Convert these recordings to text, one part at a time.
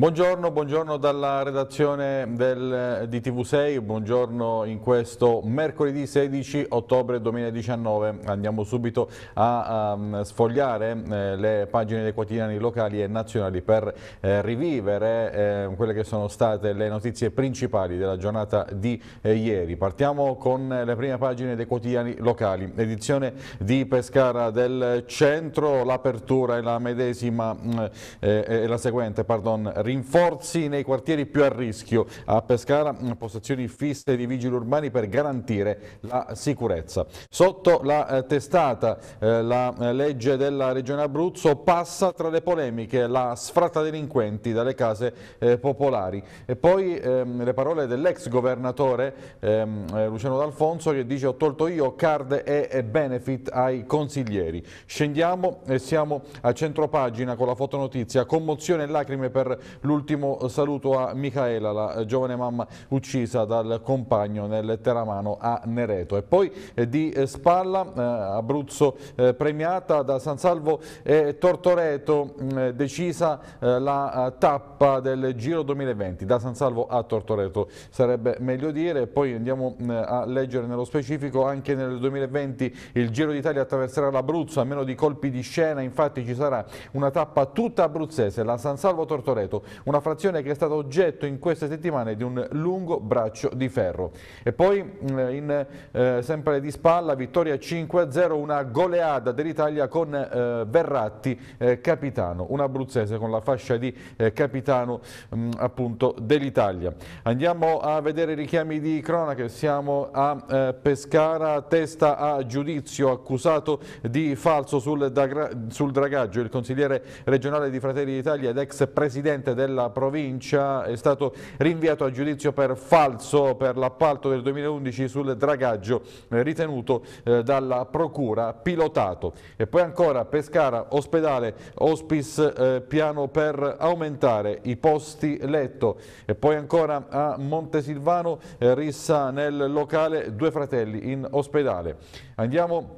Buongiorno, buongiorno dalla redazione del, eh, di TV6, buongiorno in questo mercoledì 16 ottobre 2019. Andiamo subito a, a ehm, sfogliare eh, le pagine dei quotidiani locali e nazionali per eh, rivivere eh, quelle che sono state le notizie principali della giornata di eh, ieri. Partiamo con eh, le prime pagine dei quotidiani locali. Edizione di Pescara del centro, l'apertura è la medesima, mm, è la seguente, pardon, rinforzi nei quartieri più a rischio. A Pescara mm, postazioni fisse di vigili urbani per garantire la sicurezza. Sotto la eh, testata eh, la eh, legge della Regione Abruzzo passa tra le polemiche la sfratta delinquenti dalle case popolari. E poi ehm, le parole dell'ex governatore ehm, Luciano D'Alfonso che dice ho tolto io card e benefit ai consiglieri. Scendiamo e siamo a centropagina con la fotonotizia, commozione e lacrime per L'ultimo saluto a Micaela, la giovane mamma uccisa dal compagno nel Teramano a Nereto. E poi eh, di Spalla, eh, Abruzzo eh, premiata da San Salvo e Tortoreto, mm, decisa la tappa del Giro 2020, da San Salvo a Tortoreto sarebbe meglio dire. Poi andiamo mm, a leggere nello specifico anche nel 2020 il Giro d'Italia attraverserà l'Abruzzo a meno di colpi di scena, infatti ci sarà una tappa tutta abruzzese, la San Salvo Tortoreto, una frazione che è stata oggetto in queste settimane di un lungo braccio di ferro. E poi mm, in, eh, sempre di spalla vittoria 5-0, una goleada dell'Italia con eh, Verratti eh, capitano, un abruzzese con la fascia di eh, capitano mh, mm, appunto dell'Italia. Andiamo a vedere i richiami di cronaca, siamo a eh, Pescara, testa a giudizio, accusato di falso sul, sul dragaggio, il consigliere regionale di Fratelli d'Italia ed ex presidente del della provincia è stato rinviato a giudizio per falso per l'appalto del 2011 sul dragaggio eh, ritenuto eh, dalla procura pilotato. E poi ancora Pescara, ospedale, hospice, eh, piano per aumentare i posti letto. E poi ancora a Montesilvano, rissa nel locale Due Fratelli in ospedale. Andiamo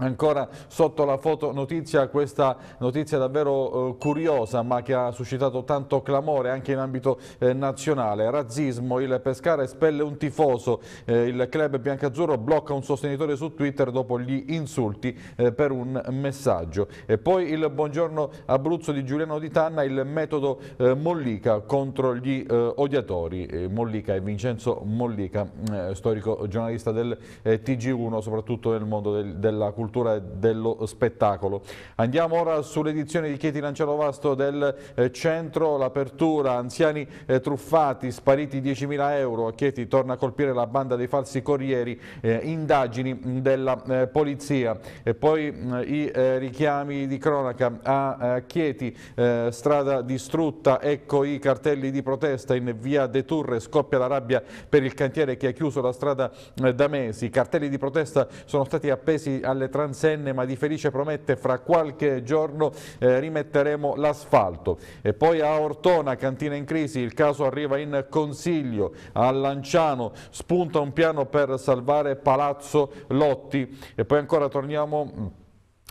Ancora sotto la fotonotizia questa notizia davvero eh, curiosa ma che ha suscitato tanto clamore anche in ambito eh, nazionale. Razzismo, il Pescara espelle un tifoso, eh, il club biancazzurro blocca un sostenitore su Twitter dopo gli insulti eh, per un messaggio. E poi il buongiorno Abruzzo di Giuliano Di Tanna, il metodo eh, Mollica contro gli eh, odiatori. Mollica è Vincenzo Mollica, mm, storico giornalista del TG1 soprattutto nel mondo del, della cultura dello spettacolo. Andiamo ora sull'edizione di Chieti Lanciano Vasto del eh, centro, l'apertura, anziani eh, truffati, spariti 10.000 euro, a Chieti torna a colpire la banda dei falsi corrieri, eh, indagini della eh, polizia. E poi mm, i eh, richiami di cronaca a Chieti, eh, strada distrutta, ecco i cartelli di protesta in via De Turre, scoppia la rabbia per il cantiere che ha chiuso la strada da mesi. I cartelli di protesta sono stati appesi alle delle transenne ma di Felice promette fra qualche giorno eh, rimetteremo l'asfalto. E poi a Ortona, cantina in crisi, il caso arriva in consiglio, a Lanciano spunta un piano per salvare Palazzo Lotti e poi ancora torniamo mm,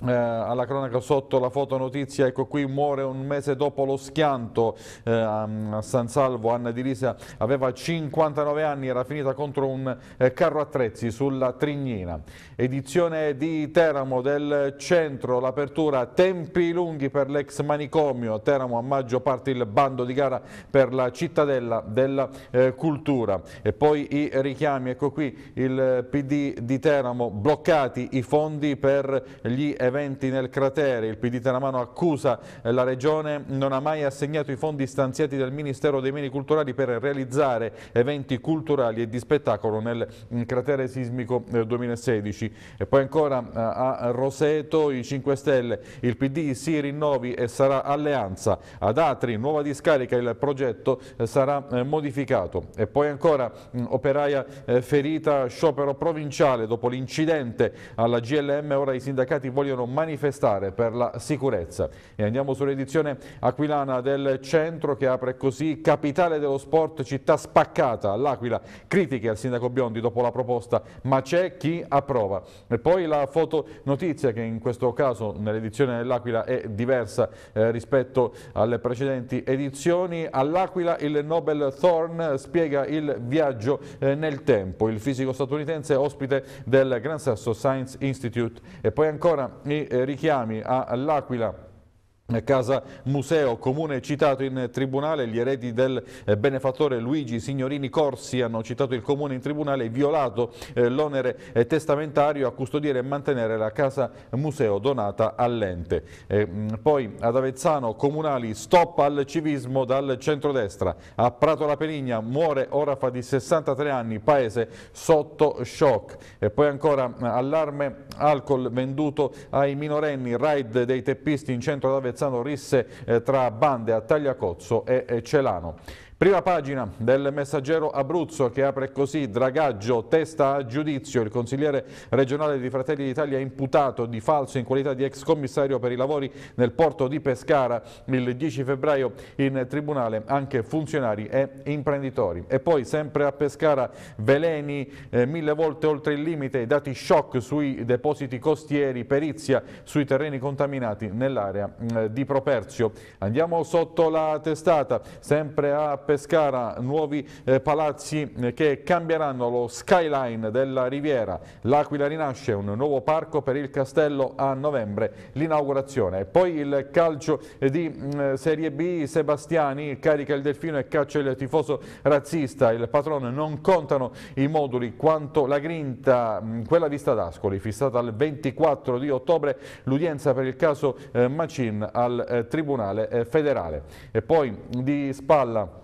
eh, alla cronaca sotto la fotonotizia, ecco qui muore un mese dopo lo schianto eh, a San Salvo, Anna di Lisa aveva 59 anni, era finita contro un eh, carro attrezzi sulla Trignina. Edizione di Teramo del centro, l'apertura tempi lunghi per l'ex manicomio, Teramo a maggio parte il bando di gara per la cittadella della eh, cultura e poi i richiami, ecco qui il eh, PD di Teramo, bloccati i fondi per gli eventi nel cratere. Il PD Teramano accusa eh, la Regione non ha mai assegnato i fondi stanziati dal Ministero dei Beni Culturali per realizzare eventi culturali e di spettacolo nel mm, cratere sismico 2016. Eh, e poi ancora eh, a Roseto i 5 Stelle, il PD si rinnovi e sarà alleanza. Ad Atri, nuova discarica, il progetto sarà modificato. E poi ancora mm, operaia ferita, sciopero provinciale dopo l'incidente alla GLM, ora i sindacati vogliono vogliono manifestare per la sicurezza. E andiamo sull'edizione aquilana del centro che apre così capitale dello sport, città spaccata all'Aquila. Critiche al sindaco Biondi dopo la proposta, ma c'è chi approva. E poi la fotonotizia che in questo caso nell'edizione dell'Aquila è diversa eh, rispetto alle precedenti edizioni. All'Aquila il Nobel Thorn spiega il viaggio eh, nel tempo. Il fisico statunitense ospite del Gran Sasso Science Institute. E poi ancora mi eh, richiami all'Aquila Casa Museo, comune citato in tribunale, gli eredi del eh, benefattore Luigi Signorini Corsi hanno citato il comune in tribunale e violato eh, l'onere eh, testamentario a custodire e mantenere la Casa Museo donata all'ente. Mm, poi ad Avezzano comunali stop al civismo dal centrodestra, a Prato la Penigna muore Orafa di 63 anni, paese sotto shock. E poi ancora mm, allarme alcol venduto ai minorenni, raid dei teppisti in centro ad Avezzano Avezzano risse eh, tra bande a Tagliacozzo e Celano. Prima pagina del messaggero Abruzzo che apre così Dragaggio, testa a giudizio, il consigliere regionale di Fratelli d'Italia è imputato di falso in qualità di ex commissario per i lavori nel porto di Pescara il 10 febbraio in tribunale anche funzionari e imprenditori. E poi sempre a Pescara veleni eh, mille volte oltre il limite, dati shock sui depositi costieri, perizia sui terreni contaminati nell'area eh, di Properzio. Andiamo sotto la testata, sempre a Pescara nuovi eh, palazzi eh, che cambieranno lo skyline della Riviera. L'Aquila rinasce un nuovo parco per il castello a novembre, l'inaugurazione. Poi il calcio eh, di mm, Serie B, Sebastiani carica il delfino e caccia il tifoso razzista. Il patrono non contano i moduli quanto la grinta, mm, quella vista ad Ascoli, fissata al 24 di ottobre, l'udienza per il caso eh, Macin al Tribunale federale. E poi di spalla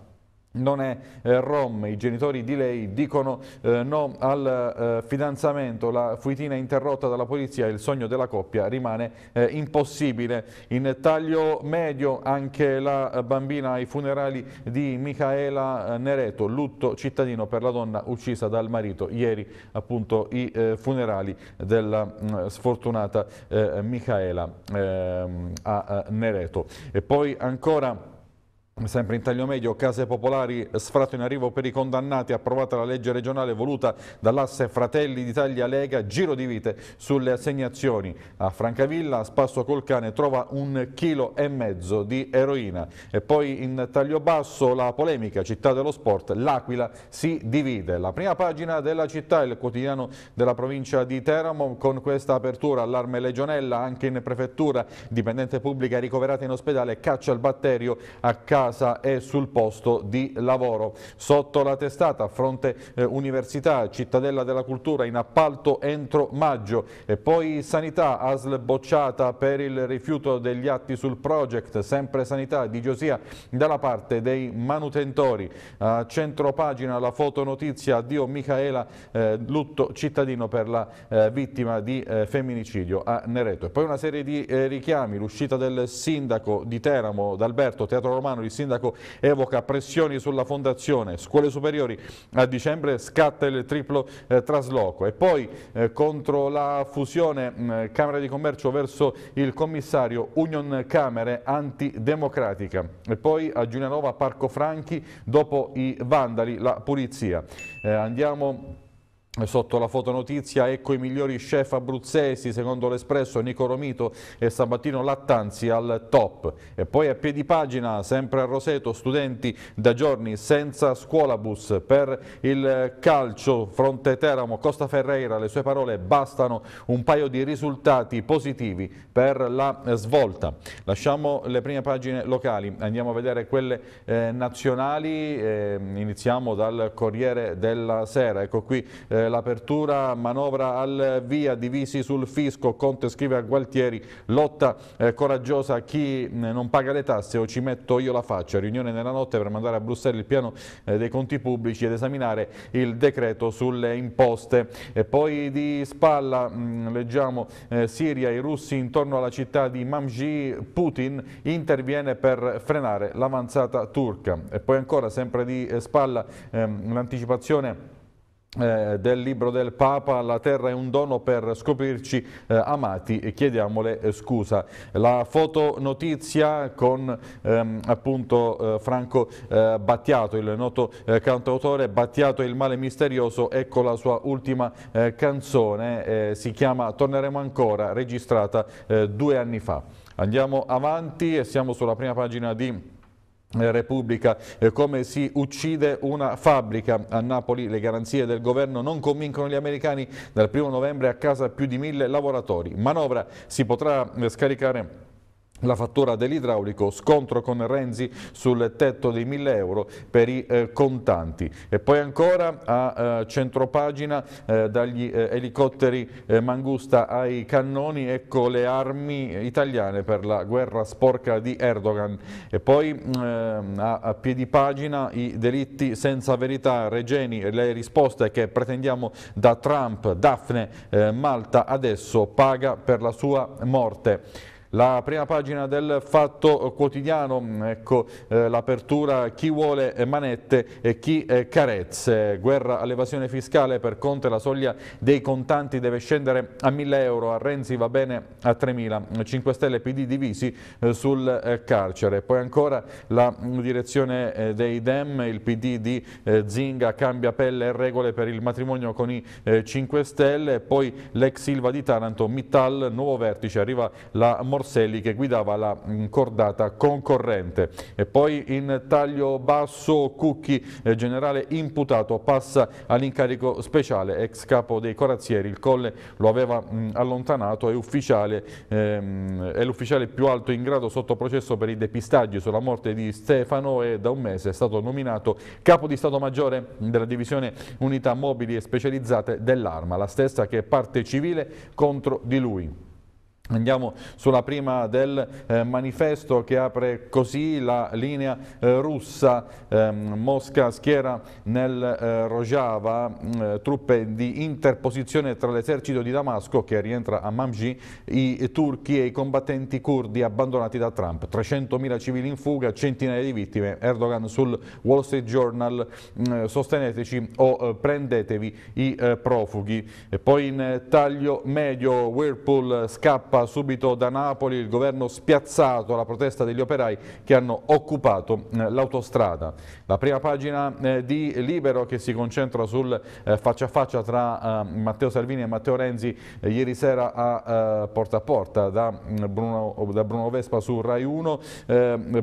non è eh, rom, i genitori di lei dicono eh, no al eh, fidanzamento, la fuitina interrotta dalla polizia, il sogno della coppia rimane eh, impossibile. In taglio medio anche la eh, bambina ai funerali di Micaela eh, Nereto, lutto cittadino per la donna uccisa dal marito, ieri appunto i funerali della mh, mm, sfortunata Micaela ehm, a Nereto. E poi ancora Sempre in taglio medio, case popolari, sfratto in arrivo per i condannati, approvata la legge regionale voluta dall'asse Fratelli d'Italia Lega, giro di vite sulle assegnazioni. A Francavilla, a Spasso col cane, trova un chilo e mezzo di eroina. E poi in taglio basso la polemica, città dello sport, l'Aquila si divide. La prima pagina della città, il quotidiano della provincia di Teramo, con questa apertura allarme legionella anche in prefettura, dipendente pubblica ricoverata in ospedale, caccia il batterio a casa casa e sul posto di lavoro. Sotto la testata, fronte eh, università, cittadella della cultura in appalto entro maggio e poi sanità, ASL bocciata per il rifiuto degli atti sul project, sempre sanità di Giosia dalla parte dei manutentori. A centro pagina la fotonotizia, addio Micaela, eh, lutto cittadino per la eh, vittima di eh, femminicidio a Nereto. E poi una serie di eh, richiami, l'uscita del sindaco di Teramo, d'Alberto, Teatro Romano di sindaco evoca pressioni sulla fondazione, scuole superiori a dicembre scatta il triplo eh, trasloco e poi eh, contro la fusione mh, mm, Camera di Commercio verso il commissario Union Camere antidemocratica e poi a Giulianova Parco Franchi dopo i vandali la pulizia. Eh, andiamo Sotto la fotonotizia, ecco i migliori chef abruzzesi, secondo l'Espresso Nico Romito e Sabatino Lattanzi al top. E poi a piedi pagina, sempre a Roseto, studenti da giorni senza scuolabus per il calcio, fronte Teramo, Costa Ferreira, le sue parole bastano un paio di risultati positivi per la svolta. Lasciamo le prime pagine locali, andiamo a vedere quelle eh, nazionali, eh, iniziamo dal Corriere della Sera, ecco qui eh, l'apertura, manovra al via, divisi sul fisco, Conte scrive a Gualtieri, lotta eh, coraggiosa a chi mm, non paga le tasse o ci metto io la faccia, riunione nella notte per mandare a Bruxelles il piano eh, dei conti pubblici ed esaminare il decreto sulle imposte. E poi di spalla mh, mm, leggiamo eh, Siria, i russi intorno alla città di Mamji, Putin interviene per frenare l'avanzata turca. E poi ancora sempre di eh, spalla ehm, l'anticipazione eh, del libro del Papa La terra è un dono per scoprirci eh, amati e chiediamole eh, scusa. La fotonotizia con ehm, appunto eh, Franco eh, Battiato, il noto eh, cantautore Battiato il male misterioso, ecco la sua ultima canzone, si chiama Torneremo ancora, registrata due anni fa. Andiamo avanti e siamo sulla prima pagina di eh, Repubblica eh, come si uccide una fabbrica a Napoli le garanzie del governo non convincono gli americani dal primo novembre a casa più di mille lavoratori manovra si potrà eh, scaricare la fattura dell'idraulico, scontro con Renzi sul tetto dei 1000 euro per i eh, contanti. E poi ancora a eh, centropagina eh, dagli eh, elicotteri eh, Mangusta ai cannoni, ecco le armi italiane per la guerra sporca di Erdogan. E poi ehm, a, a piedi pagina i delitti senza verità, Regeni, le risposte che pretendiamo da Trump, Daphne, eh, Malta adesso paga per la sua morte. La prima pagina del Fatto Quotidiano, mm, ecco eh, l'apertura chi vuole manette e chi eh, carezze. Guerra all'evasione fiscale per Conte, la soglia dei contanti deve scendere a 1.000 euro, a Renzi va bene a 3.000, 5 Stelle PD divisi eh, sul eh, carcere. Poi ancora la mm, direzione eh, dei DEM, il PD di eh, Zinga cambia pelle e regole per il matrimonio con i 5 Stelle, poi l'ex Silva di Taranto, Mittal, nuovo vertice, arriva la mortalità Morselli che guidava la cordata concorrente. E poi in taglio basso Cucchi, eh, generale imputato, passa all'incarico speciale, ex capo dei corazzieri, il Colle lo aveva mh, allontanato, è ehm, l'ufficiale ehm, più alto in grado sotto processo per i depistaggi sulla morte di Stefano e da un mese è stato nominato capo di Stato Maggiore della divisione unità mobili e specializzate dell'arma, la stessa che è parte civile contro di lui. Andiamo sulla prima del eh, manifesto che apre così la linea eh, russa eh, Mosca schiera nel eh, Rojava mm, eh, truppe di interposizione tra l'esercito di Damasco che rientra a Mamji, i turchi e i combattenti curdi abbandonati da Trump. 300.000 civili in fuga, centinaia di vittime. Erdogan sul Wall Street Journal mm, eh, sosteneteci o prendetevi i profughi. E poi in taglio medio Whirlpool scappa Stampa subito da Napoli, il governo spiazzato alla protesta degli operai che hanno occupato eh, l'autostrada. La prima pagina eh, di Libero che si concentra sul eh, faccia a faccia tra eh, Matteo Salvini e Matteo Renzi eh, ieri sera a eh, Porta a Porta da mm, Bruno, da Bruno Vespa su Rai 1,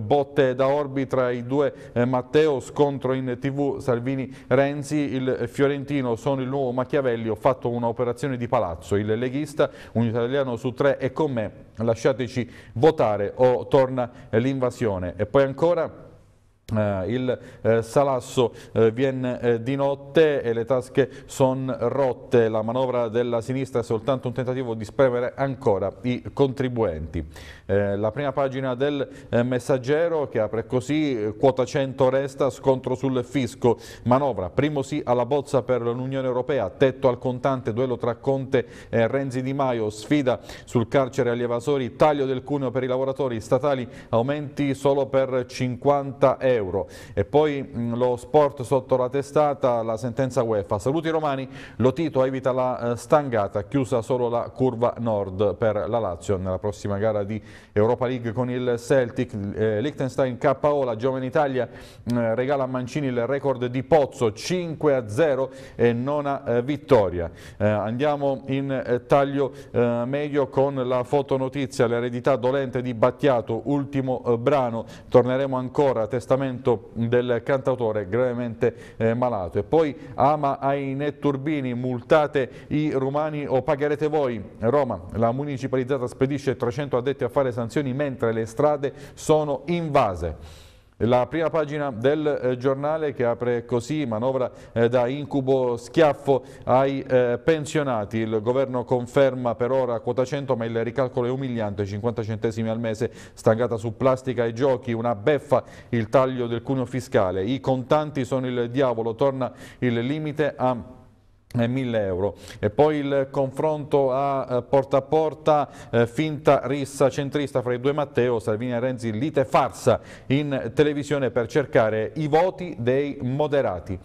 botte da Orbi tra i due Matteo, scontro in tv Salvini-Renzi, il fiorentino sono il nuovo Machiavelli, ho fatto un'operazione di palazzo, il leghista, un italiano su tre è con me, lasciateci votare o torna l'invasione. E poi ancora eh, il eh, salasso eh, viene di notte e le tasche sono rotte, la manovra della sinistra è soltanto un tentativo di spremere ancora i contribuenti. la prima pagina del messaggero che apre così, quota 100 resta, scontro sul fisco, manovra, primo sì alla bozza per l'Unione Europea, tetto al contante, duello tra Conte e Renzi Di Maio, sfida sul carcere agli evasori, taglio del cuneo per i lavoratori statali, aumenti solo per 50 euro euro. E poi mh, lo sport sotto la testata, la sentenza UEFA. Saluti romani, Lotito evita la eh, stangata, chiusa solo la curva nord per la Lazio nella prossima gara di Europa League con il Celtic. Eh, Liechtenstein KO, la Giovane Italia eh, regala a Mancini il record di Pozzo, 5 a 0 e nona eh, vittoria. Eh, andiamo in eh, taglio medio con la fotonotizia, l'eredità dolente di Battiato, ultimo brano. Torneremo ancora a testamento testamento del cantautore gravemente eh, malato. E poi ama ai netturbini, multate i romani o pagherete voi. Roma, la municipalizzata spedisce 300 addetti a fare sanzioni mentre le strade sono invase. La prima pagina del eh, giornale che apre così, manovra eh, da incubo schiaffo ai eh, pensionati. Il governo conferma per ora quota 100 ma il ricalcolo è umiliante, 50 centesimi al mese, stangata su plastica e giochi, una beffa il taglio del cuneo fiscale. I contanti sono il diavolo, torna il limite a 1000 euro. E poi il confronto a eh, porta a porta, eh, finta rissa centrista fra i due Matteo, Salvini e Renzi, lite farsa in televisione per cercare i voti dei moderati.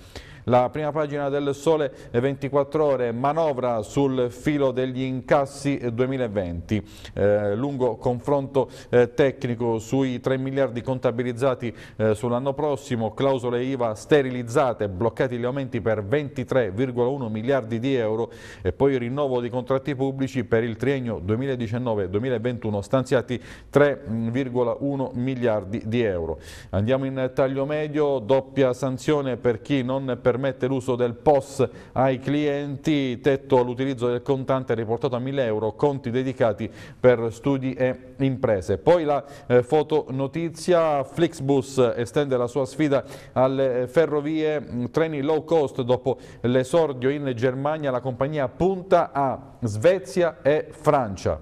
La prima pagina del Sole 24 eh, Ore, manovra sul filo degli incassi 2020, eh, eh, lungo confronto eh, tecnico sui 3 miliardi contabilizzati eh, sull'anno prossimo, clausole IVA sterilizzate, bloccati gli aumenti per 23,1 miliardi di euro e poi rinnovo di contratti pubblici per il triennio 2019-2021 stanziati 3,1 miliardi di euro. Andiamo in taglio medio, doppia sanzione per chi non per permette l'uso del POS ai clienti, tetto all'utilizzo del contante riportato a 1000 euro, conti dedicati per studi e imprese. Poi la eh, fotonotizia, Flixbus estende la sua sfida alle eh, ferrovie, mm, treni low cost dopo l'esordio in Germania, la compagnia punta a Svezia e Francia.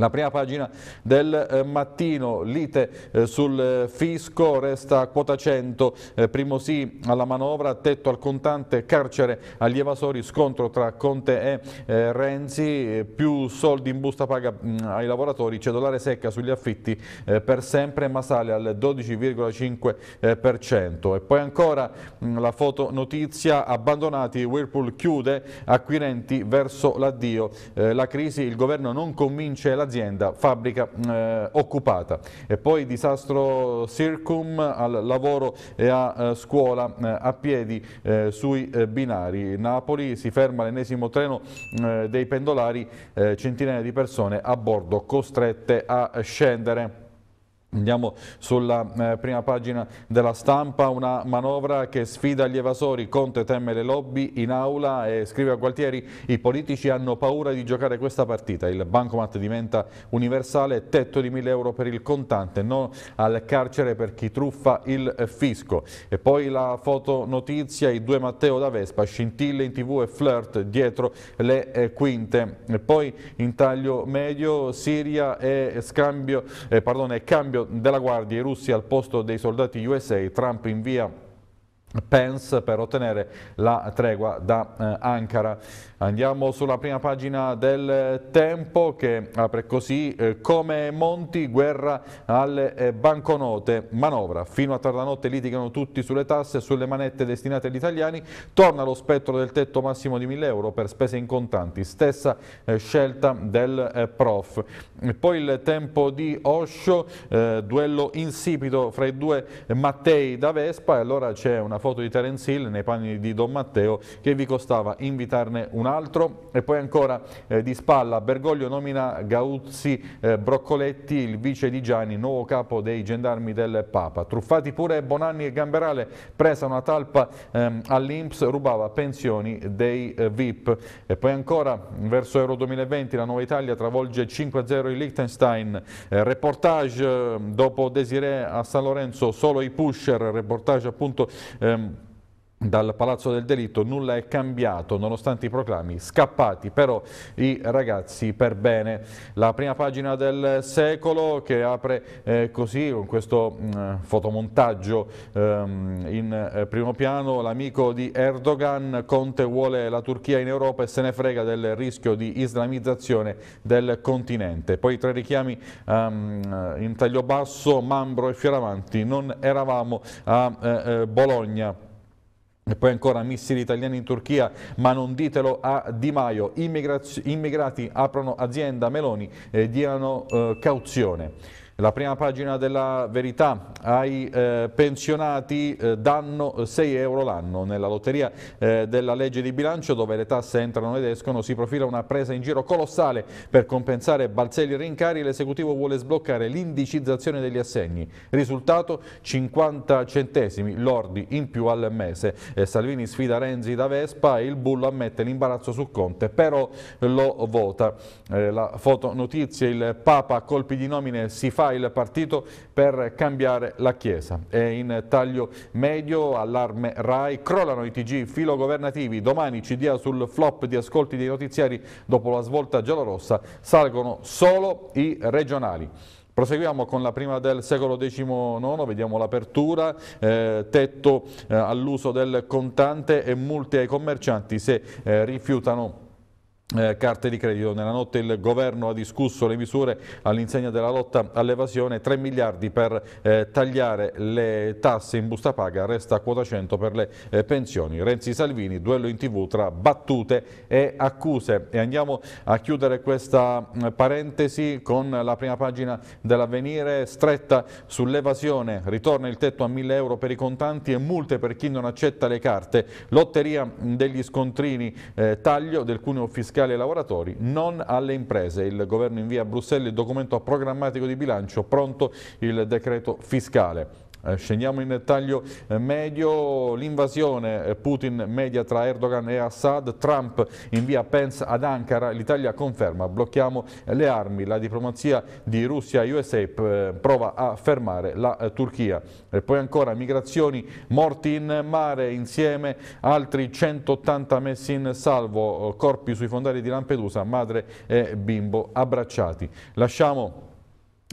La prima pagina del eh, mattino, lite eh, sul eh, fisco, resta quota 100, primo sì alla manovra, tetto al contante, carcere agli evasori, scontro tra Conte e Renzi, più soldi in busta paga mm, ai lavoratori, cedolare secca sugli affitti per sempre, ma sale al 12,5%. E poi ancora mm, la fotonotizia, abbandonati, Whirlpool chiude, acquirenti verso l'addio. La crisi, il governo non convince la azienda, fabbrica eh, occupata. E poi disastro Circum al lavoro e a eh, scuola eh, a piedi eh, sui eh, binari. Napoli si ferma l'ennesimo treno eh, dei pendolari, centinaia di persone a bordo costrette a scendere. Andiamo sulla eh, prima pagina della stampa, una manovra che sfida gli evasori, Conte teme le lobby in aula e scrive a Gualtieri i politici hanno paura di giocare questa partita, il bancomat diventa universale, tetto di 1000 euro per il contante, non al carcere per chi truffa il fisco. E poi la fotonotizia, i due Matteo da Vespa, scintille in tv e flirt dietro le eh, quinte. E poi in taglio medio Siria e, scambio, eh, pardon, e cambio della Guardia, i russi al posto dei soldati USA, Trump invia Pence per ottenere la tregua da eh, Ankara. Andiamo sulla prima pagina del Tempo che apre così eh, come Monti, guerra alle eh, banconote, manovra. Fino a tardanotte litigano tutti sulle tasse e sulle manette destinate agli italiani. Torna lo spettro del tetto massimo di 1000 euro per spese in contanti. Stessa eh, scelta del eh, prof. E poi il tempo di Osho, eh, duello insipido fra i due Mattei da Vespa e allora c'è una foto di Terence Hill nei panni di Don Matteo che vi costava invitarne un altro e poi ancora eh, di spalla Bergoglio nomina Gauzzi eh, Broccoletti il vice di Gianni nuovo capo dei gendarmi del Papa truffati pure Bonanni e Gamberale presa una talpa ehm, all'Inps rubava pensioni dei eh, VIP e poi ancora verso Euro 2020 la Nuova Italia travolge 5-0 il Liechtenstein eh, reportage eh, dopo Desiree a San Lorenzo solo i pusher reportage appunto eh, Um, Dal Palazzo del Delitto nulla è cambiato nonostante i proclami, scappati però i ragazzi per bene. La prima pagina del secolo che apre eh, così con questo mh, mm, fotomontaggio ehm, in eh, primo piano, l'amico di Erdogan, Conte vuole la Turchia in Europa e se ne frega del rischio di islamizzazione del continente. Poi tre richiami ehm, in taglio basso, Mambro e Fioravanti, non eravamo a eh, eh Bologna e poi ancora missili italiani in Turchia, ma non ditelo a Di Maio. Immigrati aprono azienda, Meloni, eh, diano eh, cauzione. La prima pagina della verità, ai eh, pensionati eh, danno 6 euro l'anno. Nella lotteria eh, della legge di bilancio, dove le tasse entrano ed escono, si profila una presa in giro colossale. Per compensare balzelli e rincari, l'esecutivo vuole sbloccare l'indicizzazione degli assegni. Risultato 50 centesimi lordi in più al mese. Eh, Salvini sfida Renzi da Vespa e il bullo ammette l'imbarazzo su Conte, però lo vota. Eh, la fotonotizia, il Papa a colpi di nomine si fa il partito per cambiare la Chiesa. È in taglio medio, allarme RAI, crollano i TG filo governativi, domani ci dia sul flop di ascolti dei notiziari dopo la svolta giallorossa, salgono solo i regionali. Proseguiamo con la prima del secolo XIX, vediamo l'apertura, eh, tetto eh, all'uso del contante e multe ai commercianti se eh, rifiutano eh, carte di credito. Nella notte il governo ha discusso le misure all'insegna della lotta all'evasione, 3 miliardi per eh, tagliare le tasse in busta paga, resta quota 100 per le eh, pensioni. Renzi Salvini, duello in tv tra battute e accuse. E andiamo a chiudere questa mm, parentesi con la prima pagina dell'avvenire, stretta sull'evasione, ritorna il tetto a 1000 euro per i contanti e multe per chi non accetta le carte, lotteria mm, degli scontrini, eh, taglio del cuneo fiscale fiscali ai lavoratori, non alle imprese. Il governo invia a Bruxelles il documento programmatico di bilancio, pronto il decreto fiscale. Eh, scendiamo in taglio eh, medio, l'invasione eh, Putin media tra Erdogan e Assad, Trump invia Pence ad Ankara, l'Italia conferma, blocchiamo le armi, la diplomazia di Russia e USA prova a fermare la Turchia. E poi ancora migrazioni, morti in mare insieme, altri 180 messi in salvo, corpi sui fondali di Lampedusa, madre e bimbo abbracciati. Lasciamo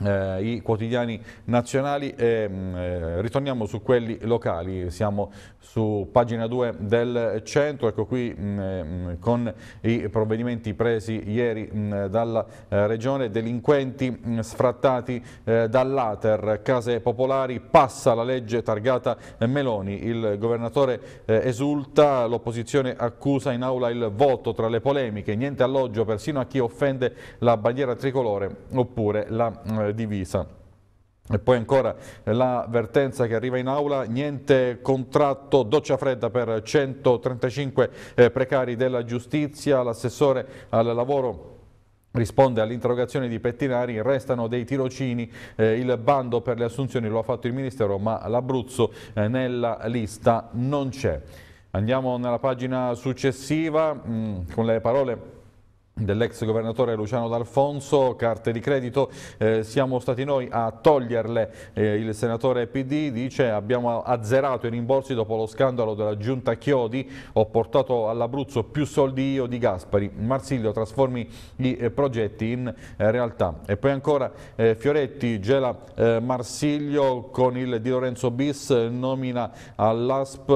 eh, i quotidiani nazionali e mh, mm, eh, ritorniamo su quelli locali, siamo su pagina 2 del centro, ecco qui mh, mm, eh, mm, con i provvedimenti presi ieri mh, dalla eh, regione, delinquenti sfrattati eh, dall'Ater, case popolari, passa la legge targata Meloni, il governatore eh, esulta, l'opposizione accusa in aula il voto tra le polemiche, niente alloggio persino a chi offende la bandiera tricolore oppure la divisa. E poi ancora l'avvertenza che arriva in aula, niente contratto, doccia fredda per 135 eh, precari della giustizia, l'assessore al lavoro risponde all'interrogazione di Pettinari, restano dei tirocini, eh, il bando per le assunzioni lo ha fatto il Ministero ma l'Abruzzo eh, nella lista non c'è. Andiamo nella pagina successiva mh, mm, con le parole dell'ex governatore Luciano D'Alfonso, carte di credito, eh, siamo stati noi a toglierle, eh, il senatore PD dice abbiamo azzerato i rimborsi dopo lo scandalo della giunta Chiodi, ho portato all'Abruzzo più soldi io di Gaspari, Marsilio trasformi i eh, progetti in eh, realtà e poi ancora eh, Fioretti gela eh, Marsiglio con il Di Lorenzo Bis, nomina all'ASP,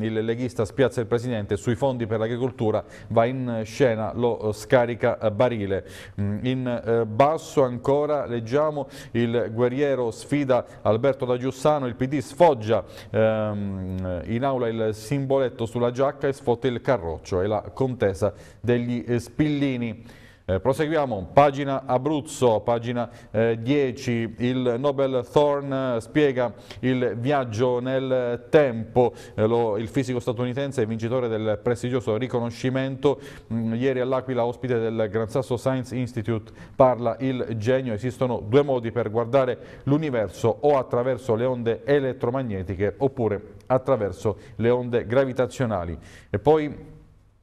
il leghista spiazza il presidente sui fondi per l'agricoltura, va in scena lo scandalo scarica eh, barile. Mm, in eh, basso ancora leggiamo il guerriero sfida Alberto da Giussano, il PD sfoggia ehm, in aula il simboletto sulla giacca e sfotte il carroccio e la contesa degli eh, spillini. Eh, proseguiamo, pagina Abruzzo, pagina eh, 10, il Nobel Thorn eh, spiega il viaggio nel tempo, eh, lo, il fisico statunitense vincitore del prestigioso riconoscimento, mh, mm, ieri all'Aquila ospite del Gran Sasso Science Institute parla il genio, esistono due modi per guardare l'universo o attraverso le onde elettromagnetiche oppure attraverso le onde gravitazionali. E poi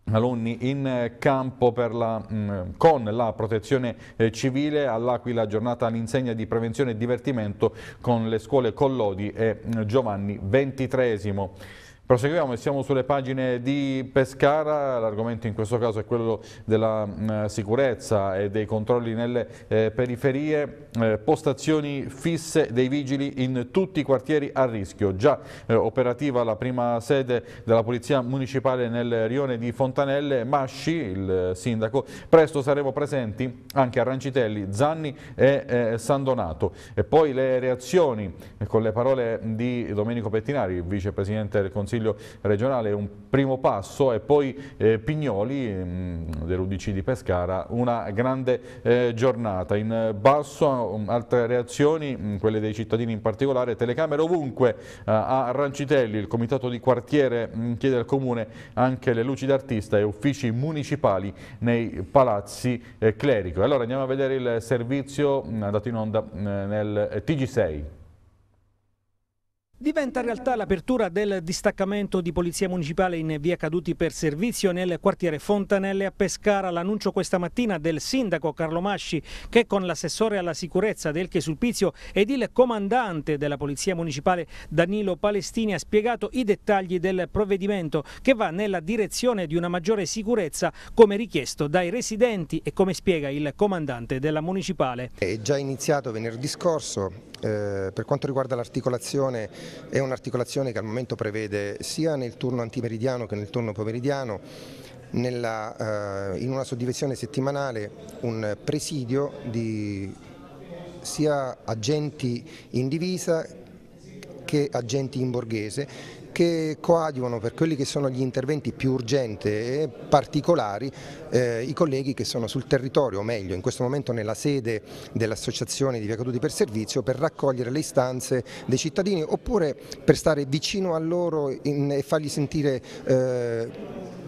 alunni in campo la, mm, con la protezione eh, civile all'Aquila giornata all'insegna di prevenzione e divertimento con le scuole Collodi e mm, Giovanni XXIII. Proseguiamo e siamo sulle pagine di Pescara, l'argomento in questo caso è quello della sicurezza e dei controlli nelle eh, periferie, eh, postazioni fisse dei vigili in tutti i quartieri a rischio, già eh, operativa la prima sede della Polizia Municipale nel rione di Fontanelle, Masci, il eh, sindaco, presto saremo presenti anche a Rancitelli, Zanni e eh, San Donato. E poi le reazioni eh, con le parole di Domenico Pettinari, vicepresidente del Consiglio Consiglio regionale un primo passo e poi eh, Pignoli mh, mm, dell'Udc di Pescara una grande eh, giornata. In basso mm, altre reazioni, mm, quelle dei cittadini in particolare, telecamere ovunque eh, a Rancitelli, il comitato di quartiere chiede al comune anche le luci d'artista e uffici municipali nei palazzi eh, clerico. Allora andiamo a vedere il servizio andato in onda nel TG6. Diventa realtà l'apertura del distaccamento di polizia municipale in via Caduti per servizio nel quartiere Fontanelle a Pescara. L'annuncio questa mattina del sindaco Carlo Masci che con l'assessore alla sicurezza del Chesulpizio ed il comandante della polizia municipale Danilo Palestini ha spiegato i dettagli del provvedimento che va nella direzione di una maggiore sicurezza come richiesto dai residenti e come spiega il comandante della municipale. È già iniziato venerdì scorso eh, per quanto riguarda l'articolazione è un'articolazione che al momento prevede sia nel turno antimeridiano che nel turno pomeridiano nella, eh, in una suddivisione settimanale un presidio di sia agenti in divisa che agenti in borghese che coadiuvano per quelli che sono gli interventi più urgenti e particolari eh, i colleghi che sono sul territorio, o meglio in questo momento nella sede dell'associazione di Viacaduti per Servizio per raccogliere le istanze dei cittadini oppure per stare vicino a loro in, e fargli sentire eh,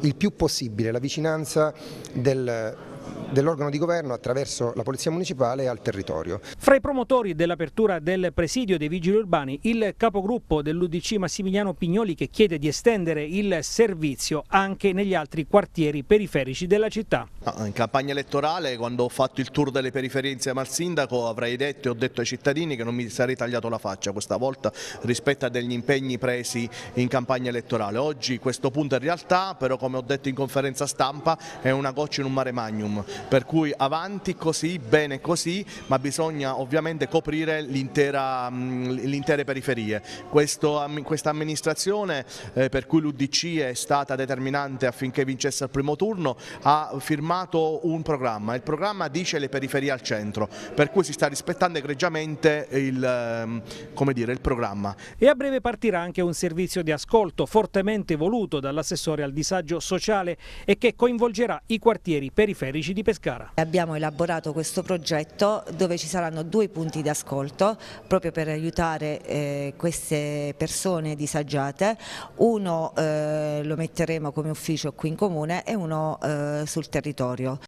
il più possibile la vicinanza del dell'organo di governo attraverso la Polizia Municipale e al territorio. Fra i promotori dell'apertura del presidio dei vigili urbani, il capogruppo dell'Udc Massimiliano Pignoli che chiede di estendere il servizio anche negli altri quartieri periferici della città. In campagna elettorale, quando ho fatto il tour delle periferie insieme al sindaco, avrei detto e ho detto ai cittadini che non mi sarei tagliato la faccia questa volta rispetto a degli impegni presi in campagna elettorale. Oggi questo punto è realtà, però come ho detto in conferenza stampa è una goccia in un mare magnum minimum, per cui avanti così, bene così, ma bisogna ovviamente coprire l'intera, mm, l'intera periferia. Questo, questa amministrazione eh, per cui l'UDC è stata determinante affinché vincesse al primo turno ha firmato un programma, il programma dice le periferie al centro, per cui si sta rispettando egregiamente il, ehm, dire, il programma. E a breve partirà anche un servizio di ascolto fortemente voluto dall'assessore al disagio sociale e che coinvolgerà i quartieri periferici lavoratrici di Pescara. Abbiamo elaborato questo progetto dove ci saranno due punti di ascolto proprio per aiutare eh, queste persone disagiate, uno eh, lo metteremo come ufficio qui in comune e uno eh, sul territorio.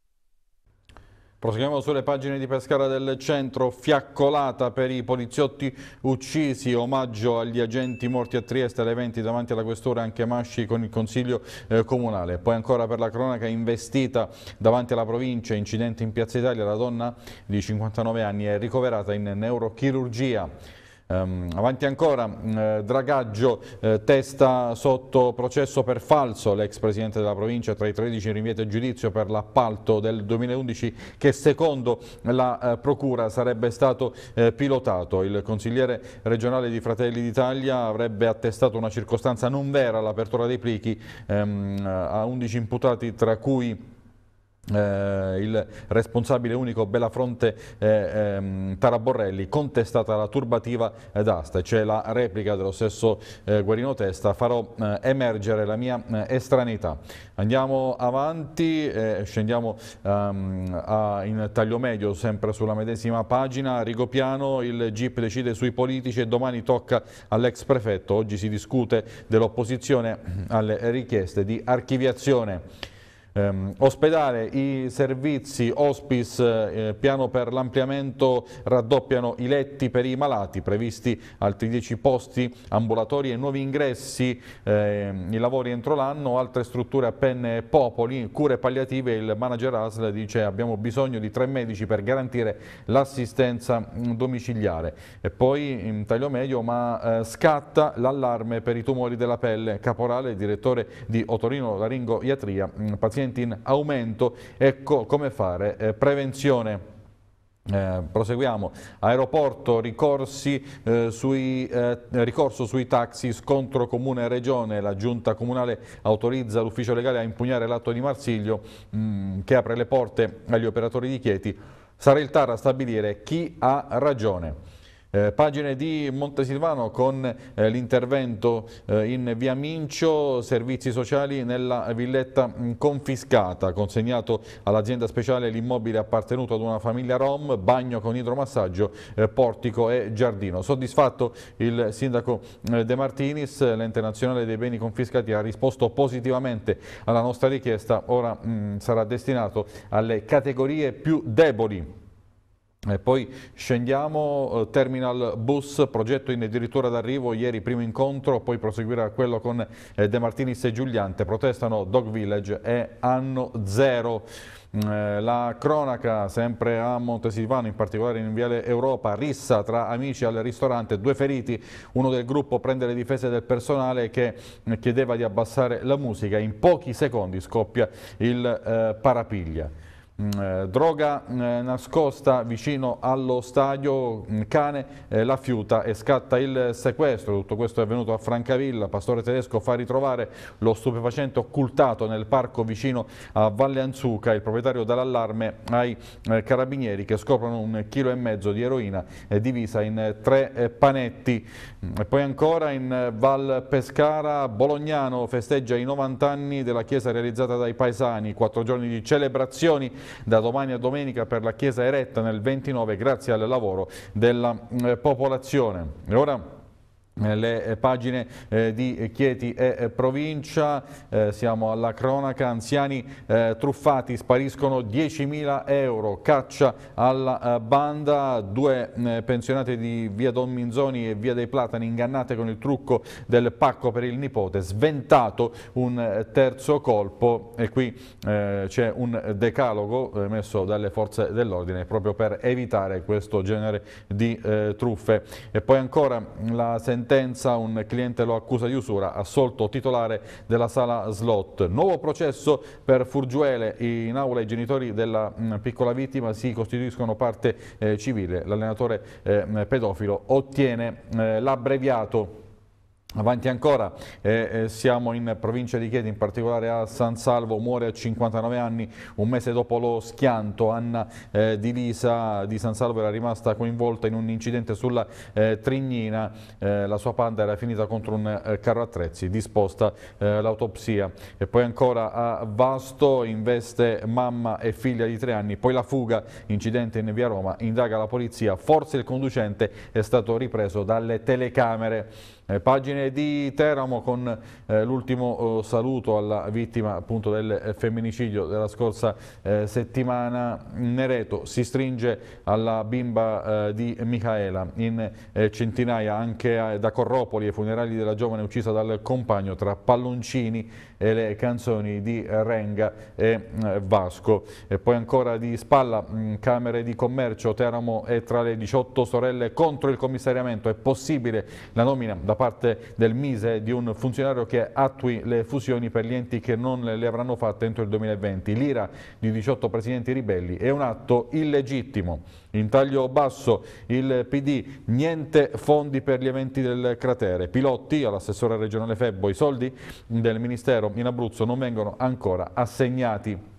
Proseguiamo sulle pagine di Pescara del centro, fiaccolata per i poliziotti uccisi, omaggio agli agenti morti a Trieste alle 20 davanti alla questura anche Masci con il Consiglio eh, Comunale. Poi ancora per la cronaca investita davanti alla provincia, incidente in Piazza Italia, la donna di 59 anni è ricoverata in neurochirurgia. Um, avanti ancora, mm, eh, Dragaggio eh, testa sotto processo per falso l'ex presidente della provincia tra i 13 rinviati a giudizio per l'appalto del 2011 che secondo la eh, procura sarebbe stato eh, pilotato. Il consigliere regionale di Fratelli d'Italia avrebbe attestato una circostanza non vera all'apertura dei plichi ehm, eh, a 11 imputati tra cui eh, il responsabile unico Belafronte eh, ehm, Taraborrelli contestata la turbativa d'asta, cioè la replica dello stesso eh, Guarino Testa, farò eh, emergere la mia eh, estranità. Andiamo avanti, eh, scendiamo ehm, a, in taglio medio, sempre sulla medesima pagina, Rigopiano, il GIP decide sui politici e domani tocca all'ex prefetto, oggi si discute dell'opposizione alle richieste di archiviazione ehm, ospedale, i servizi hospice eh, piano per l'ampliamento raddoppiano i letti per i malati, previsti altri 10 posti ambulatori e nuovi ingressi, ehm, i lavori entro l'anno, altre strutture a penne e popoli, cure palliative, il manager ASL dice abbiamo bisogno di tre medici per garantire l'assistenza mm, domiciliare. E poi in taglio medio ma eh, scatta l'allarme per i tumori della pelle, caporale direttore di Otorino Laringo Iatria, mm, paziente pazienti in aumento e co come fare eh, prevenzione. Eh, proseguiamo, aeroporto, ricorsi, eh, sui, eh, ricorso sui taxi, scontro comune e regione, la giunta comunale autorizza l'ufficio legale a impugnare l'atto di Marsiglio mh, mm, che apre le porte agli operatori di Chieti, sarà il TAR a stabilire chi ha ragione. Eh, pagine di Montesilvano con eh, l'intervento eh, in via Mincio, servizi sociali nella villetta mh, mm, confiscata, consegnato all'azienda speciale l'immobile appartenuto ad una famiglia rom, bagno con idromassaggio, eh, portico e giardino. Soddisfatto il sindaco eh, De Martinis, l'ente nazionale dei beni confiscati ha risposto positivamente alla nostra richiesta, ora mh, mm, sarà destinato alle categorie più deboli e poi scendiamo, eh, terminal bus, progetto in addirittura d'arrivo, ieri primo incontro, poi proseguirà quello con eh, De Martinis e Giuliante, protestano Dog Village e Anno Zero. Mm, eh, la cronaca sempre a Montesilvano, in particolare in Viale Europa, rissa tra amici al ristorante, due feriti, uno del gruppo prende le difese del personale che mm, chiedeva di abbassare la musica, in pochi secondi scoppia il eh, parapiglia. Mm, eh, droga mm, eh, nascosta vicino allo stadio mm, Cane eh, la fiuta e scatta il sequestro. Tutto questo è avvenuto a Francavilla. Pastore Tedesco fa ritrovare lo stupefacente occultato nel parco vicino a Valle Anzuca. Il proprietario dà l'allarme ai carabinieri che scoprono un chilo e mezzo di eroina divisa in tre panetti. E poi ancora in Val Pescara, Bolognano festeggia i 90 anni della chiesa realizzata dai paesani. Quattro giorni di celebrazioni da domani a domenica per la chiesa eretta nel 29 grazie al lavoro della eh, popolazione. E ora le eh, pagine eh, di Chieti e eh, provincia, eh, siamo alla cronaca, anziani eh, truffati, spariscono 10.000 euro, caccia alla banda, due pensionate di via Don Minzoni e via dei Platani ingannate con il trucco del pacco per il nipote, sventato un terzo colpo e qui c'è un decalogo messo dalle forze dell'ordine proprio per evitare questo genere di truffe. E poi ancora la sentenza sentenza un cliente lo accusa di usura, assolto titolare della sala slot. Nuovo processo per Furgiuele, in aula i genitori della mm, piccola vittima si costituiscono parte eh, civile, l'allenatore eh, pedofilo ottiene eh, l'abbreviato Avanti ancora, eh, eh, siamo in provincia di Chieti, in particolare a San Salvo, muore a 59 anni, un mese dopo lo schianto, Anna eh, di Lisa di San Salvo era rimasta coinvolta in un incidente sulla eh, Trignina, eh, la sua panda era finita contro un carro attrezzi, disposta l'autopsia. E poi ancora a Vasto, investe mamma e figlia di tre anni, poi la fuga, incidente in via Roma, indaga la polizia, forse il conducente è stato ripreso dalle telecamere. Eh, pagine di Teramo con eh, l'ultimo eh, saluto alla vittima appunto, del femminicidio della scorsa settimana. Nereto si stringe alla bimba di Micaela in centinaia anche da Corropoli e funerali della giovane uccisa dal compagno tra palloncini e le canzoni di Renga e Vasco. E poi ancora di spalla, mm, Camere di Commercio, Teramo è tra le 18 sorelle contro il commissariamento. È possibile la nomina da parte del Mise di un funzionario che attui le fusioni per gli enti che non le avranno fatte entro il 2020. L'ira di 18 presidenti ribelli è un atto illegittimo. In taglio basso il PD, niente fondi per gli eventi del cratere. Pilotti, all'assessore regionale Febbo, i soldi del Ministero in Abruzzo non vengono ancora assegnati.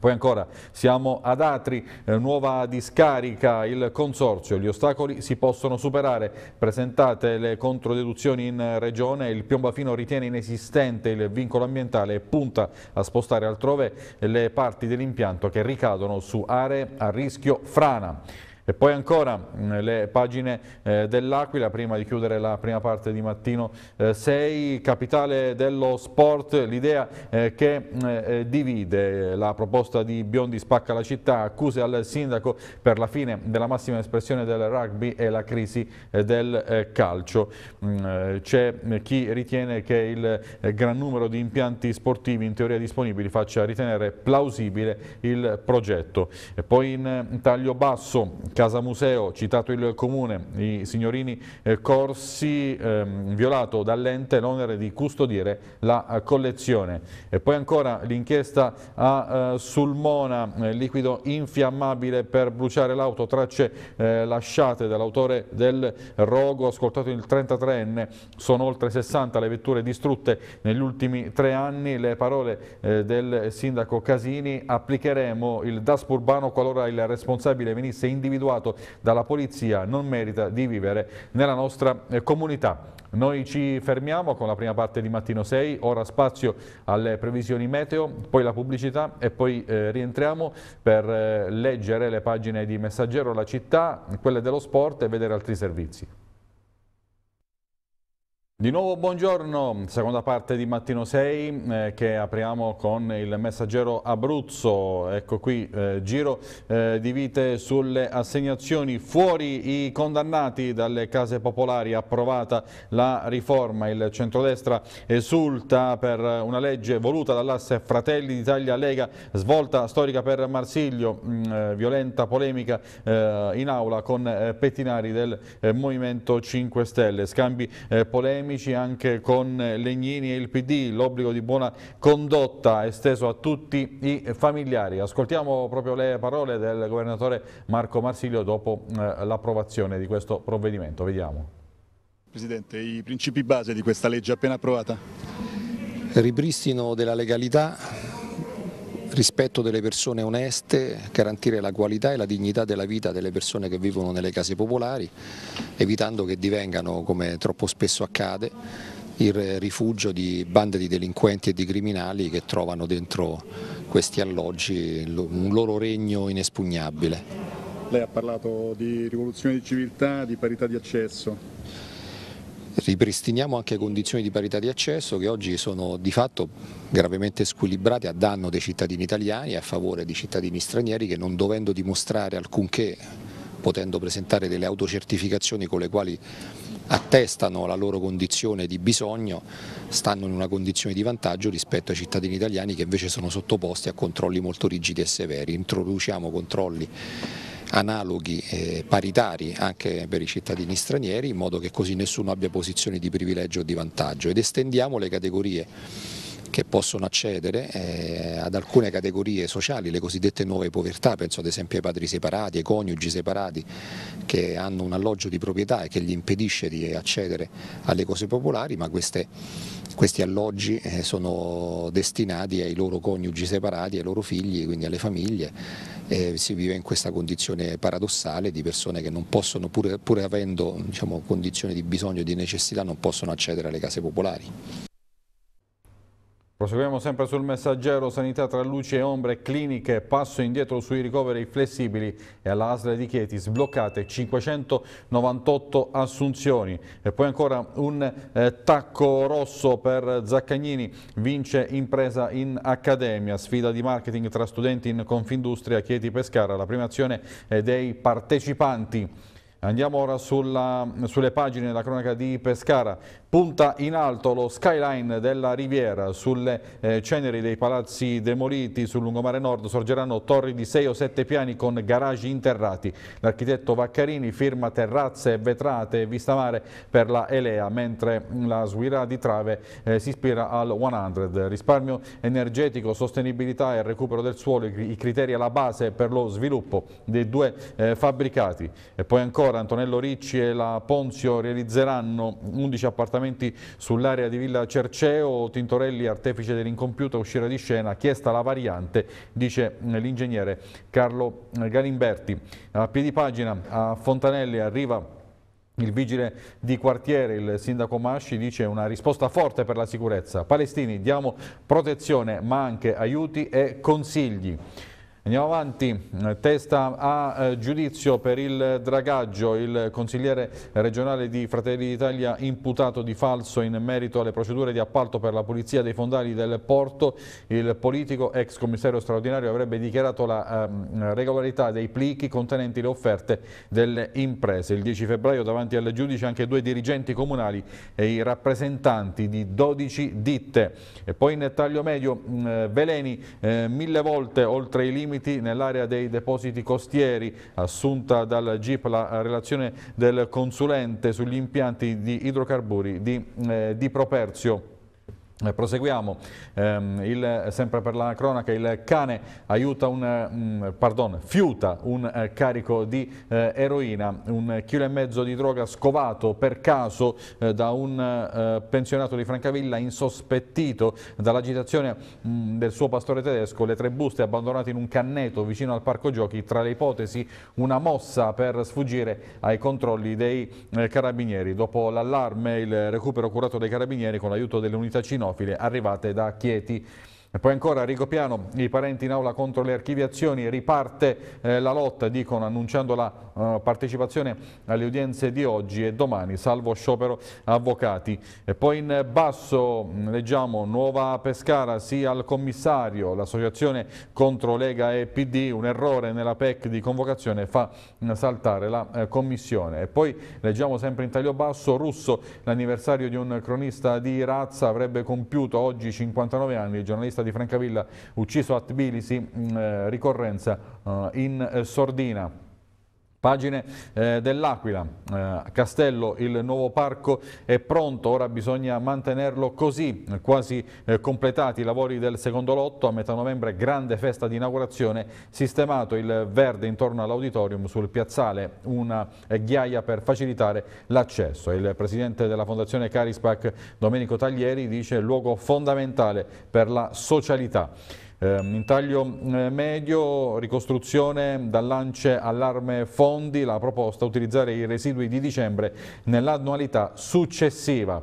Poi ancora, siamo ad Atri, eh, nuova discarica, il consorzio, gli ostacoli si possono superare, presentate le controdeduzioni in regione, il Piombafino ritiene inesistente il vincolo ambientale e punta a spostare altrove le parti dell'impianto che ricadono su aree a rischio frana. E poi ancora mm, le pagine eh, dell'Aquila, prima di chiudere la prima parte di mattino 6, eh, capitale dello sport, l'idea eh, che mm, eh, divide eh, la proposta di Biondi spacca la città, accuse al sindaco per la fine della massima espressione del rugby e la crisi eh, del calcio. Mm, c'è chi ritiene che il gran numero di impianti sportivi in teoria disponibili faccia ritenere plausibile il progetto. E poi in taglio basso Casa Museo, citato il Comune, i signorini eh, Corsi, ehm, violato dall'ente l'onere di custodire la eh, collezione. E poi ancora l'inchiesta a eh, Sulmona, eh, liquido infiammabile per bruciare l'auto, tracce eh, lasciate dall'autore del rogo, ascoltato il 33enne, sono oltre 60 le vetture distrutte negli ultimi tre anni, le parole eh, del sindaco Casini, applicheremo il DASP urbano qualora il responsabile venisse individuato individuato dalla polizia non merita di vivere nella nostra eh, comunità. Noi ci fermiamo con la prima parte di Mattino 6, ora spazio alle previsioni meteo, poi la pubblicità e poi eh, rientriamo per eh, leggere le pagine di Messaggero, la città, quelle dello sport e vedere altri servizi. Di nuovo buongiorno, seconda parte di Mattino 6 eh, che apriamo con il messaggero Abruzzo, ecco qui eh, giro eh, di vite sulle assegnazioni, fuori i condannati dalle case popolari, approvata la riforma, il centrodestra esulta per una legge voluta dall'asse Fratelli d'Italia Lega, svolta storica per Marsiglio, mh, mm, eh, violenta polemica eh, in aula con eh, pettinari del Movimento 5 Stelle, scambi polemici polemici anche con Legnini e il PD, l'obbligo di buona condotta esteso a tutti i familiari. Ascoltiamo proprio le parole del governatore Marco Marsilio dopo eh, l'approvazione di questo provvedimento. Vediamo. Presidente, i principi base di questa legge appena approvata? Ripristino della legalità, rispetto delle persone oneste, garantire la qualità e la dignità della vita delle persone che vivono nelle case popolari, evitando che divengano, come troppo spesso accade, il rifugio di bande di delinquenti e di criminali che trovano dentro questi alloggi un loro regno inespugnabile. Lei ha parlato di rivoluzione di civiltà, di parità di accesso ripristiniamo anche condizioni di parità di accesso che oggi sono di fatto gravemente squilibrate a danno dei cittadini italiani e a favore di cittadini stranieri che non dovendo dimostrare alcunché, potendo presentare delle autocertificazioni con le quali attestano la loro condizione di bisogno, stanno in una condizione di vantaggio rispetto ai cittadini italiani che invece sono sottoposti a controlli molto rigidi e severi. Introduciamo controlli analoghi e paritari anche per i cittadini stranieri in modo che così nessuno abbia posizioni di privilegio o di vantaggio ed estendiamo le categorie che possono accedere eh, ad alcune categorie sociali, le cosiddette nuove povertà, penso ad esempio ai padri separati, ai coniugi separati che hanno un alloggio di proprietà e che gli impedisce di accedere alle cose popolari, ma queste, questi alloggi eh, sono destinati ai loro coniugi separati, ai loro figli, quindi alle famiglie. Eh, si vive in questa condizione paradossale di persone che non possono, pur, pur avendo diciamo, condizioni di bisogno e di necessità, non possono accedere alle case popolari. Proseguiamo sempre sul messaggero Sanità tra luci e ombre, cliniche, passo indietro sui ricoveri flessibili e alla ASL di Chieti sbloccate 598 assunzioni. E poi ancora un eh, tacco rosso per Zaccagnini, vince impresa in accademia, sfida di marketing tra studenti in Confindustria Chieti Pescara, la prima azione eh, dei partecipanti. Andiamo ora sulla, sulle pagine della cronaca di Pescara. Punta in alto lo skyline della Riviera, sulle eh, ceneri dei palazzi demoliti sul lungomare nord sorgeranno torri di 6 o 7 piani con garage interrati. L'architetto Vaccarini firma terrazze vetrate e vista mare per la Elea, mentre la Suira di Trave eh, si ispira al 100. Risparmio energetico, sostenibilità e recupero del suolo, i criteri alla base per lo sviluppo dei due eh, fabbricati. E poi ancora Antonello Ricci e la Ponzio realizzeranno 11 appartamenti accertamenti sull'area di Villa Cerceo, Tintorelli, artefice dell'incompiuta, uscire di scena, chiesta la variante, dice l'ingegnere Carlo Galimberti. A piedi pagina a Fontanelli arriva... Il vigile di quartiere, il sindaco Masci, dice una risposta forte per la sicurezza. Palestini, diamo protezione ma anche aiuti e consigli. Andiamo avanti, testa a eh, giudizio per il dragaggio, il consigliere regionale di Fratelli d'Italia imputato di falso in merito alle procedure di appalto per la pulizia dei fondali del porto, il politico ex commissario straordinario avrebbe dichiarato la ehm, regolarità dei plichi contenenti le offerte delle imprese. Il 10 febbraio davanti al giudice anche due dirigenti comunali e i rappresentanti di 12 ditte. E poi in taglio medio mm, eh, Veleni eh, mille volte oltre i limiti termiti nell'area dei depositi costieri, assunta dal GIP la relazione del consulente sugli impianti di idrocarburi di, eh, di Properzio. Eh, proseguiamo, ehm, il, sempre per la cronaca, il cane un, mm, pardon, fiuta un eh, carico di eh, eroina, un chilo e mezzo di droga scovato per caso da un pensionato di Francavilla insospettito dall'agitazione mm, del suo pastore tedesco, le tre buste abbandonate in un canneto vicino al parco giochi, tra le ipotesi una mossa per sfuggire ai controlli dei carabinieri. Dopo l'allarme il recupero curato dai carabinieri con l'aiuto dell'unità cinese cinofile arrivate da Chieti. E poi ancora Rigopiano, i parenti in aula contro le archiviazioni, riparte eh, la lotta, dicono, annunciando la eh, partecipazione alle udienze di oggi e domani, salvo sciopero avvocati. E poi in basso mm, leggiamo Nuova Pescara, sì al commissario, l'associazione contro Lega e PD, un errore nella PEC di convocazione fa mm, saltare la eh, commissione. E poi leggiamo sempre in taglio basso, Russo, l'anniversario di un cronista di razza, avrebbe compiuto oggi 59 anni, il giornalista di Francavilla ucciso a Tbilisi, mm, eh, ricorrenza eh, in eh, sordina. Pagine eh, dell'Aquila, eh, Castello, il nuovo parco è pronto, ora bisogna mantenerlo così, quasi eh, completati i lavori del secondo lotto, a metà novembre grande festa di inaugurazione, sistemato il verde intorno all'auditorium sul piazzale, una eh, ghiaia per facilitare l'accesso. Il presidente della Fondazione Carispac, Domenico Taglieri, dice luogo fondamentale per la socialità. Ehm, in taglio eh, medio, ricostruzione lance allarme fondi, la proposta utilizzare i residui di dicembre nell'annualità successiva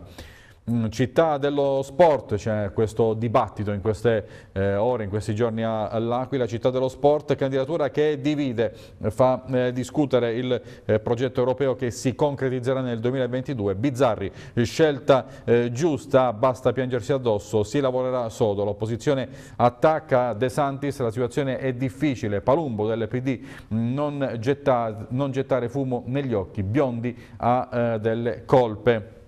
città dello sport, c'è questo dibattito in queste eh, ore, in questi giorni all'Aquila, città dello sport, candidatura che divide, eh, fa eh, discutere il eh, progetto europeo che si concretizzerà nel 2022, Bizzarri, scelta eh, giusta, basta piangersi addosso, si lavorerà sodo, l'opposizione attacca De Santis, la situazione è difficile, Palumbo del PD mm, non, getta, non gettare fumo negli occhi, Biondi ha eh, delle colpe.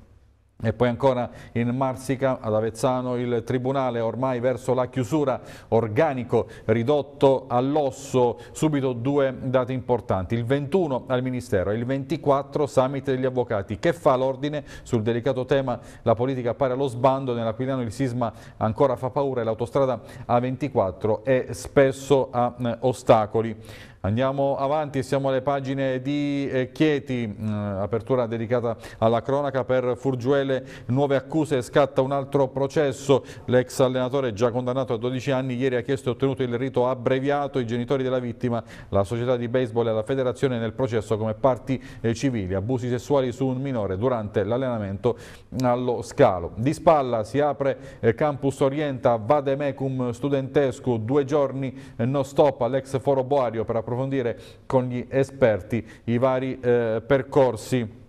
E poi ancora in Marsica, ad Avezzano, il Tribunale ormai verso la chiusura, organico ridotto all'osso, subito due date importanti, il 21 al Ministero e il 24 Summit degli Avvocati. Che fa l'ordine sul delicato tema la politica appare allo sbando, nell'Aquilano il sisma ancora fa paura e l'autostrada A24 è spesso a eh, ostacoli. Andiamo avanti, siamo alle pagine di eh, Chieti, mm, apertura dedicata alla cronaca per Furgiuele, nuove accuse, scatta un altro processo, l'ex allenatore già condannato a 12 anni ieri ha chiesto e ottenuto il rito abbreviato, i genitori della vittima, la società di baseball e la federazione nel processo come parti eh, civili, abusi sessuali su un minore durante l'allenamento allo scalo. Di spalla si apre eh, Campus Orienta, Vademecum studentesco, due giorni non stop all'ex Foro Boario per approfondire approfondire con gli esperti i vari eh, percorsi.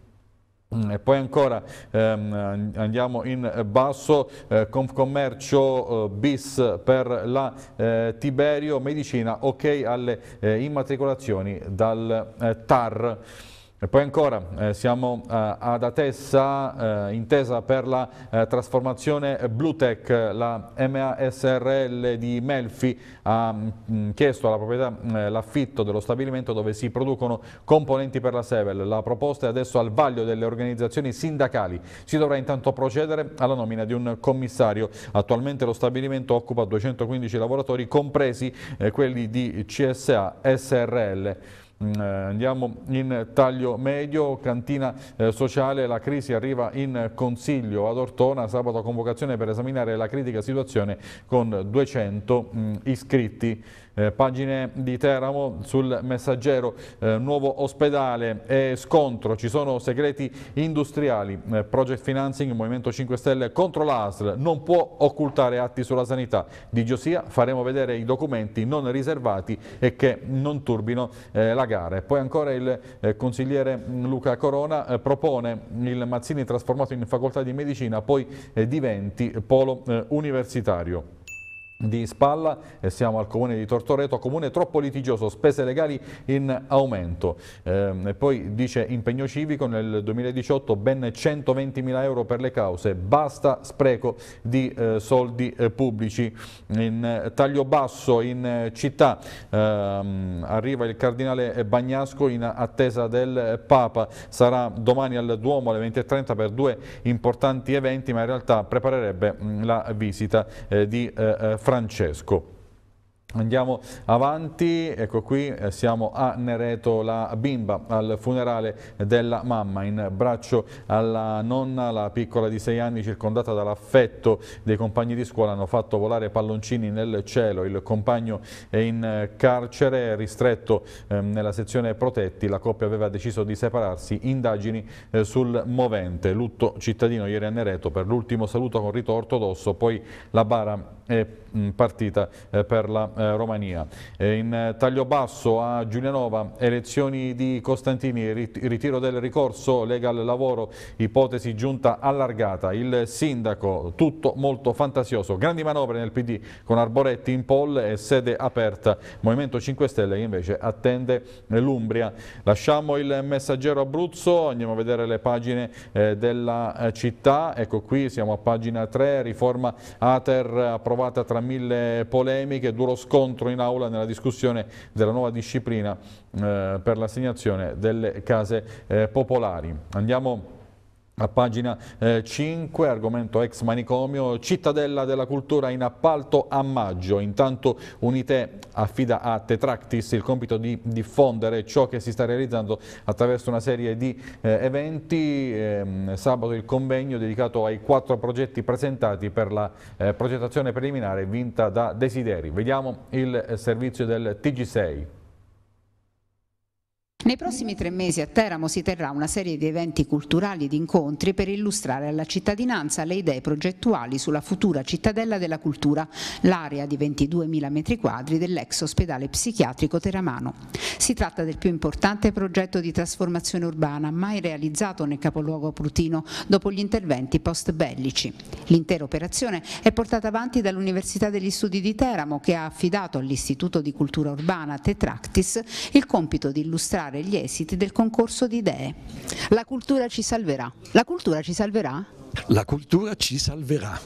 Mm, e poi ancora ehm, andiamo in basso, eh, Confcommercio eh, bis per la eh, Tiberio, medicina, ok alle eh, immatricolazioni dal eh, TAR. E poi ancora eh, siamo eh, ad Atessa, eh, intesa per la eh, trasformazione Bluetech, la MASRL di Melfi ha mh, mm, chiesto alla proprietà eh, l'affitto dello stabilimento dove si producono componenti per la Sevel. La proposta è adesso al vaglio delle organizzazioni sindacali. Si dovrà intanto procedere alla nomina di un commissario. Attualmente lo stabilimento occupa 215 lavoratori, compresi eh, quelli di CSA SRL. Mm, eh, andiamo in taglio medio, cantina eh, sociale, la crisi arriva in consiglio ad Ortona, sabato convocazione per esaminare la critica situazione con 200 mm, iscritti. Eh, pagine di Teramo sul messaggero, eh, nuovo ospedale e scontro, ci sono segreti industriali, eh, Project Financing, Movimento 5 Stelle contro l'ASL, non può occultare atti sulla sanità. Di Giosia faremo vedere i documenti non riservati e che non turbino eh, la gara. E poi ancora il eh, consigliere mm, Luca Corona eh, propone il Mazzini trasformato in facoltà di medicina, poi diventi polo universitario di Spalla e siamo al comune di Tortoreto, comune troppo litigioso, spese legali in aumento. Eh, poi dice impegno civico nel 2018 ben 120 mila euro per le cause, basta spreco di eh, soldi eh, pubblici. In eh, taglio basso in eh, città ehm, arriva il cardinale Bagnasco in attesa del eh, Papa, sarà domani al Duomo alle 20.30 per due importanti eventi ma in realtà preparerebbe mh, mm, la visita di eh, Francesco. Andiamo avanti, ecco qui eh, siamo a Nereto, la bimba al funerale della mamma, in braccio alla nonna, la piccola di 6 anni circondata dall'affetto dei compagni di scuola hanno fatto volare palloncini nel cielo, il compagno è in eh, carcere, ristretto ehm, nella sezione protetti, la coppia aveva deciso di separarsi, indagini eh, sul movente, lutto cittadino ieri a Nereto per l'ultimo saluto con rito ortodosso, poi la bara è mm, partita eh, per la eh, Romania. In eh, taglio basso a Giulianova, elezioni di Costantini, ritiro del ricorso, lega al lavoro, ipotesi giunta allargata, il sindaco, tutto molto fantasioso, grandi manovre nel PD con Arboretti in poll e sede aperta, Movimento 5 Stelle che invece attende l'Umbria. Lasciamo il messaggero Abruzzo, andiamo a vedere le pagine della città, ecco qui siamo a pagina 3, riforma Ater approvata approvata tra mille polemiche, duro scontro in aula nella discussione della nuova disciplina eh, per l'assegnazione delle case eh, popolari. Andiamo a pagina eh, 5, argomento ex manicomio, cittadella della cultura in appalto a maggio. Intanto Unite affida a Tetractis il compito di diffondere ciò che si sta realizzando attraverso una serie di eh, eventi. Eh, sabato il convegno dedicato ai quattro progetti presentati per la eh, progettazione preliminare vinta da Desideri. Vediamo il eh, servizio del TG6. Nei prossimi tre mesi a Teramo si terrà una serie di eventi culturali ed incontri per illustrare alla cittadinanza le idee progettuali sulla futura cittadella della cultura, l'area di 22.000 m2 dell'ex ospedale psichiatrico teramano. Si tratta del più importante progetto di trasformazione urbana mai realizzato nel capoluogo prutino dopo gli interventi post bellici. L'intera operazione è portata avanti dall'Università degli Studi di Teramo che ha affidato all'Istituto di Cultura Urbana Tetractis il compito di illustrare gli esiti del concorso di idee. La cultura ci salverà. La cultura ci salverà? la cultura ci salverà,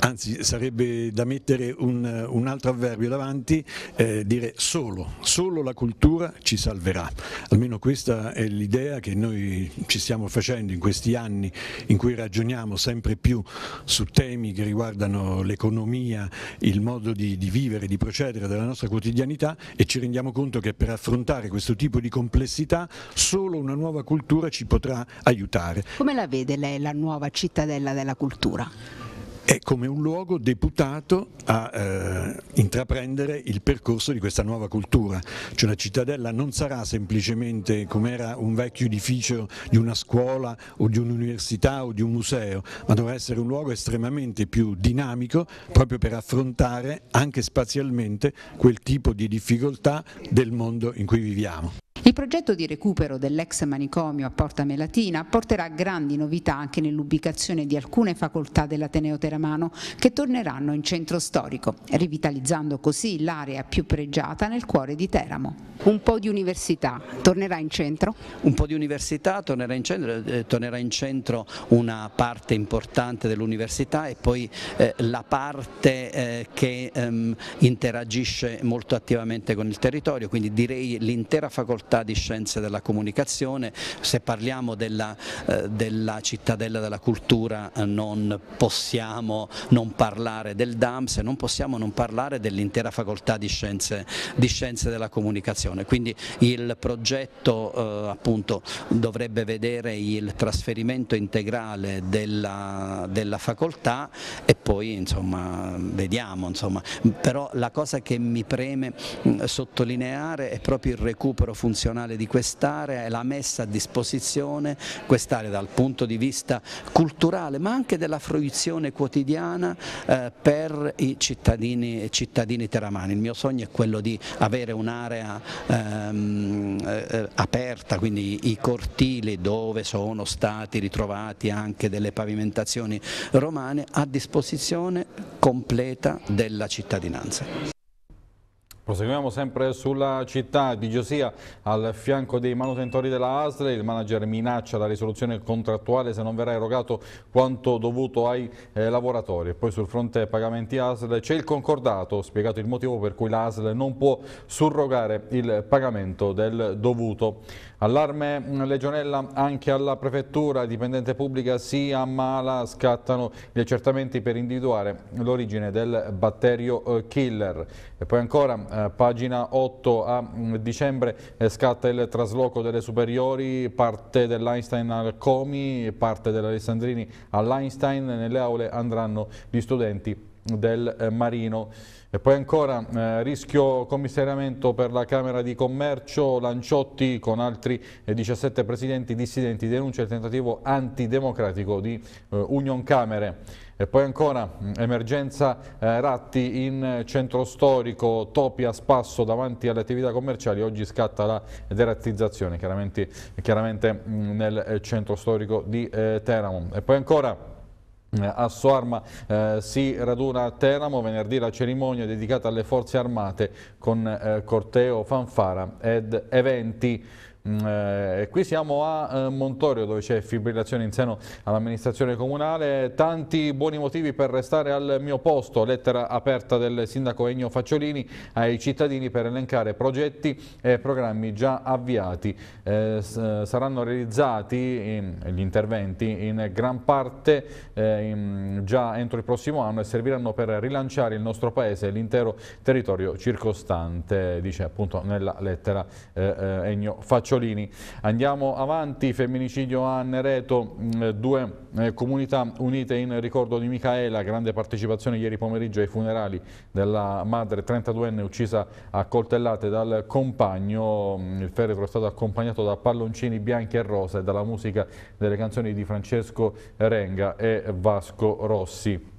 anzi sarebbe da mettere un, un altro avverbio davanti, eh, dire solo, solo la cultura ci salverà, almeno questa è l'idea che noi ci stiamo facendo in questi anni in cui ragioniamo sempre più su temi che riguardano l'economia, il modo di, di vivere, di procedere della nostra quotidianità e ci rendiamo conto che per affrontare questo tipo di complessità solo una nuova cultura ci potrà aiutare. Come la vede lei la nuova città? cittadella della cultura. È come un luogo deputato a eh, intraprendere il percorso di questa nuova cultura, cioè la cittadella non sarà semplicemente come era un vecchio edificio di una scuola o di un'università o di un museo, ma dovrà essere un luogo estremamente più dinamico proprio per affrontare anche spazialmente quel tipo di difficoltà del mondo in cui viviamo. Il progetto di recupero dell'ex manicomio a Porta Melatina porterà grandi novità anche nell'ubicazione di alcune facoltà dell'Ateneo Teramano che torneranno in centro storico, rivitalizzando così l'area più pregiata nel cuore di Teramo. Un po' di università tornerà in centro? Un po' di università tornerà in centro, eh, tornerà in centro una parte importante dell'università e poi eh, la parte eh, che ehm, interagisce molto attivamente con il territorio, quindi direi l'intera facoltà di scienze della comunicazione, se parliamo della, eh, della cittadella della cultura eh, non possiamo non parlare del DAMS e non possiamo non parlare dell'intera facoltà di scienze, di scienze, della comunicazione, quindi il progetto eh, appunto dovrebbe vedere il trasferimento integrale della, della facoltà e poi insomma vediamo, insomma. però la cosa che mi preme sottolineare è proprio il recupero funzionale regionale di quest'area e la messa a disposizione quest'area dal punto di vista culturale ma anche della fruizione quotidiana eh, per i cittadini, cittadini, teramani. Il mio sogno è quello di avere un'area ehm, eh, eh aperta, quindi i cortili dove sono stati ritrovati anche delle pavimentazioni romane a disposizione completa della cittadinanza. Proseguiamo sempre sulla città di Giosia, al fianco dei manutentori della ASL, il manager minaccia la risoluzione contrattuale se non verrà erogato quanto dovuto ai eh, lavoratori. E poi sul fronte pagamenti ASL c'è il concordato, spiegato il motivo per cui l'ASL non può surrogare il pagamento del dovuto. Allarme mm, legionella anche alla prefettura, dipendente pubblica si ammala, scattano gli accertamenti per individuare l'origine del batterio eh, killer. E poi ancora eh, a pagina 8 a dicembre eh, scatta il trasloco delle superiori, parte dell'Einstein al Comi, parte dell'Alessandrini all'Einstein, nelle aule andranno gli studenti del eh, Marino. E poi ancora eh, rischio commissariamento per la Camera di Commercio, Lanciotti con altri 17 eh, presidenti dissidenti denuncia il tentativo antidemocratico di eh, Union Camere. E poi ancora mm, emergenza eh, ratti in centro storico, topi a spasso davanti alle attività commerciali, oggi scatta la derattizzazione chiaramente, chiaramente mh, mm, nel eh, centro storico di eh, Teramo. E poi ancora a Soarma eh, si raduna a Teramo venerdì la cerimonia dedicata alle forze armate con eh, corteo, fanfara ed eventi. Mm, eh, qui siamo a eh, Montorio dove c'è fibrillazione in seno all'amministrazione comunale, tanti buoni motivi per restare al mio posto, lettera aperta del sindaco Ennio Facciolini ai cittadini per elencare progetti e programmi già avviati. Eh, eh saranno realizzati in, gli interventi in gran parte eh, in, già entro il prossimo anno e serviranno per rilanciare il nostro paese e l'intero territorio circostante, dice appunto nella lettera eh, Ennio Facciolini. Ricciolini. Andiamo avanti, femminicidio a Nereto, mm, due eh, comunità unite in ricordo di Micaela, grande partecipazione ieri pomeriggio ai funerali della madre 32enne uccisa a coltellate dal compagno, il feretro è stato accompagnato da palloncini bianchi e rosa e dalla musica delle canzoni di Francesco Renga e Vasco Rossi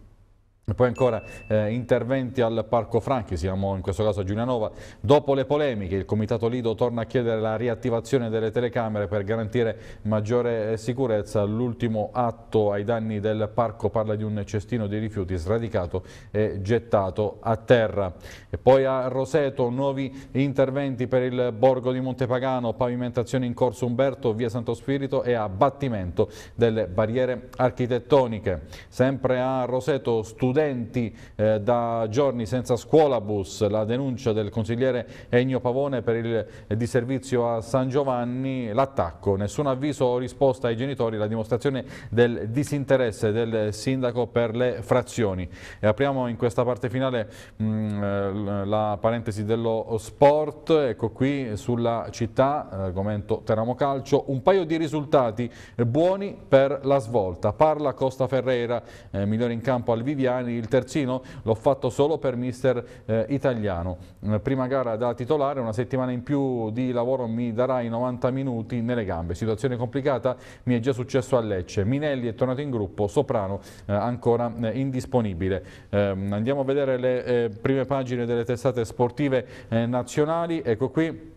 poi ancora eh, interventi al Parco Franchi, siamo in questo caso a Giulianova. Dopo le polemiche il Comitato Lido torna a chiedere la riattivazione delle telecamere per garantire maggiore eh, sicurezza. L'ultimo atto ai danni del parco parla di un cestino di rifiuti sradicato e gettato a terra. E poi a Roseto nuovi interventi per il Borgo di Montepagano, pavimentazione in Corso Umberto, via Santo Spirito e abbattimento delle barriere architettoniche. Sempre a Roseto studiamo studenti eh, da giorni senza scuola bus, la denuncia del consigliere Ennio Pavone per il eh, disservizio a San Giovanni, l'attacco, nessun avviso o risposta ai genitori, la dimostrazione del disinteresse del sindaco per le frazioni. E apriamo in questa parte finale mh, mm, eh, la parentesi dello sport, ecco qui sulla città, argomento Teramo Calcio, un paio di risultati buoni per la svolta, parla Costa Ferreira, eh, migliore in campo al Viviani, domani il terzino, l'ho fatto solo per mister eh, italiano. Eh, prima gara da titolare, una settimana in più di lavoro mi darà i 90 minuti nelle gambe. Situazione complicata, mi è già successo a Lecce. Minelli è tornato in gruppo, Soprano eh, ancora eh, indisponibile. Ehm, andiamo a vedere le eh, prime pagine delle testate sportive eh, nazionali. Ecco qui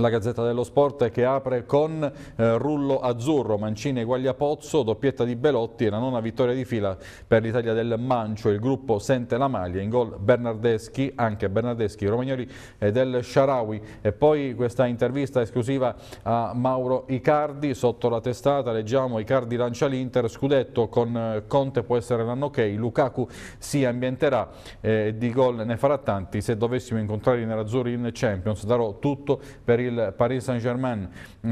la Gazzetta dello Sport che apre con eh, rullo azzurro, Mancini e Guagliapozzo, doppietta di Belotti e la nona vittoria di fila per l'Italia del Mancio. Il gruppo sente la maglia, in gol Bernardeschi, anche Bernardeschi, Romagnoli e del Sharawi. E poi questa intervista esclusiva a Mauro Icardi, sotto la testata leggiamo Icardi lancia l'Inter, Scudetto con eh, Conte può essere l'anno ok, Lukaku si ambienterà eh, e eh, di gol ne farà tanti. Se dovessimo incontrare i nerazzurri in Champions darò tutto per il il Paris Saint-Germain.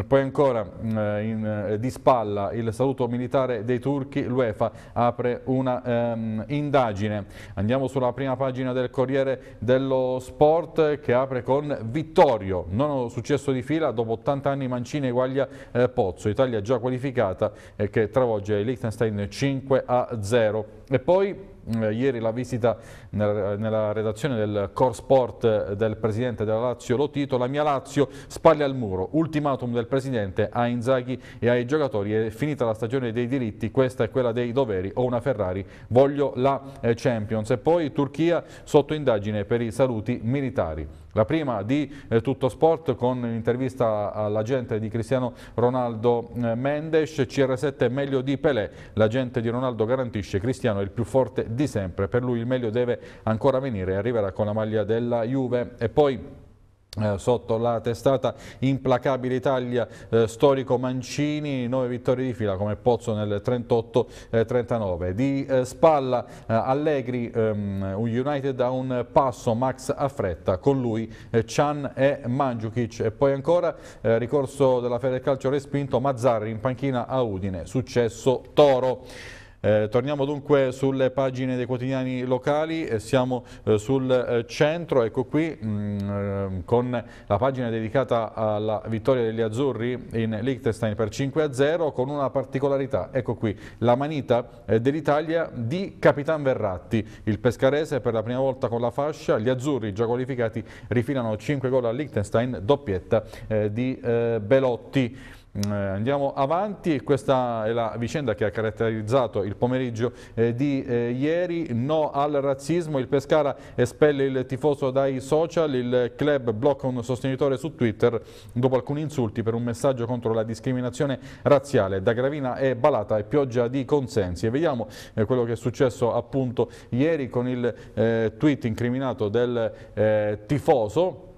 Poi ancora eh, in, eh, di spalla il saluto militare dei turchi, l'UEFA apre una um, indagine. Andiamo sulla prima pagina del Corriere dello Sport che apre con Vittorio, nono successo di fila dopo 80 anni Mancini eguaglia eh, Pozzo, Italia già qualificata eh, che travolge Liechtenstein 5 a 0. E poi Mm, ieri la visita nella redazione del Core Sport del presidente della Lazio Lotito, la mia Lazio spalle al muro, ultimatum del presidente a Inzaghi e ai giocatori, è finita la stagione dei diritti, questa è quella dei doveri, ho una Ferrari, voglio la eh, Champions e poi Turchia sotto indagine per i saluti militari. La prima di eh, Tutto Sport con l'intervista all'agente di Cristiano Ronaldo eh, Mendes, CR7 è meglio di Pelé, l'agente di Ronaldo garantisce Cristiano è il più forte di sempre, per lui il meglio deve ancora venire arriverà con la maglia della Juve e poi eh, sotto la testata implacabile Italia eh, storico Mancini 9 vittorie di fila come Pozzo nel 38-39 eh, di eh, spalla eh, Allegri ehm, United a un passo Max a fretta con lui Chan e Mandzukic e poi ancora ricorso della Fede Calcio respinto Mazzarri in panchina a Udine successo Toro eh, torniamo dunque sulle pagine dei quotidiani locali, eh, siamo eh, sul eh, centro, ecco qui mh, mm, ehm, con la pagina dedicata alla vittoria degli azzurri in Liechtenstein per 5-0 con una particolarità, ecco qui la manita eh, dell'Italia di Capitan Verratti, il pescarese per la prima volta con la fascia, gli azzurri già qualificati rifilano 5 gol a Liechtenstein, doppietta eh, di Belotti. Mm, eh, andiamo avanti, questa è la vicenda che ha caratterizzato il pomeriggio eh, di eh, ieri, no al razzismo, il Pescara espelle il tifoso dai social, il club blocca un sostenitore su Twitter dopo alcuni insulti per un messaggio contro la discriminazione razziale, da Gravina è Balata e pioggia di consensi e vediamo quello che è successo appunto ieri con il tweet incriminato del tifoso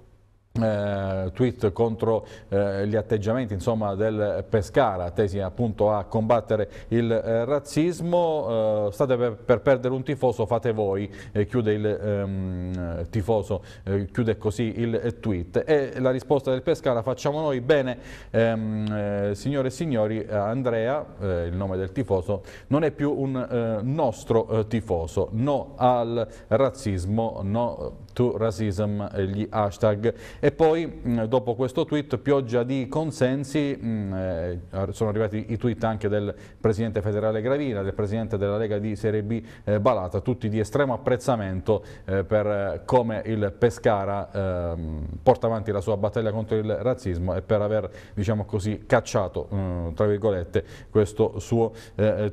eh, tweet contro eh, gli atteggiamenti insomma, del Pescara, tesi appunto a combattere il eh, razzismo. Eh, state per, per, perdere un tifoso, fate voi, chiude il ehm, tifoso, eh, chiude così il tweet. E la risposta del Pescara, facciamo noi bene, ehm, eh, signore e signori, Andrea, il nome del tifoso, non è più un nostro tifoso, no al razzismo, no to Racism, eh, gli hashtag. E poi mm, dopo questo tweet, pioggia di consensi, mm, eh, sono arrivati i tweet anche del Presidente federale Gravina, del Presidente della Lega di Serie B eh, Balata, tutti di estremo apprezzamento per come il Pescara ehm, porta avanti la sua battaglia contro il razzismo e per aver diciamo così, cacciato mm, tra virgolette, questo suo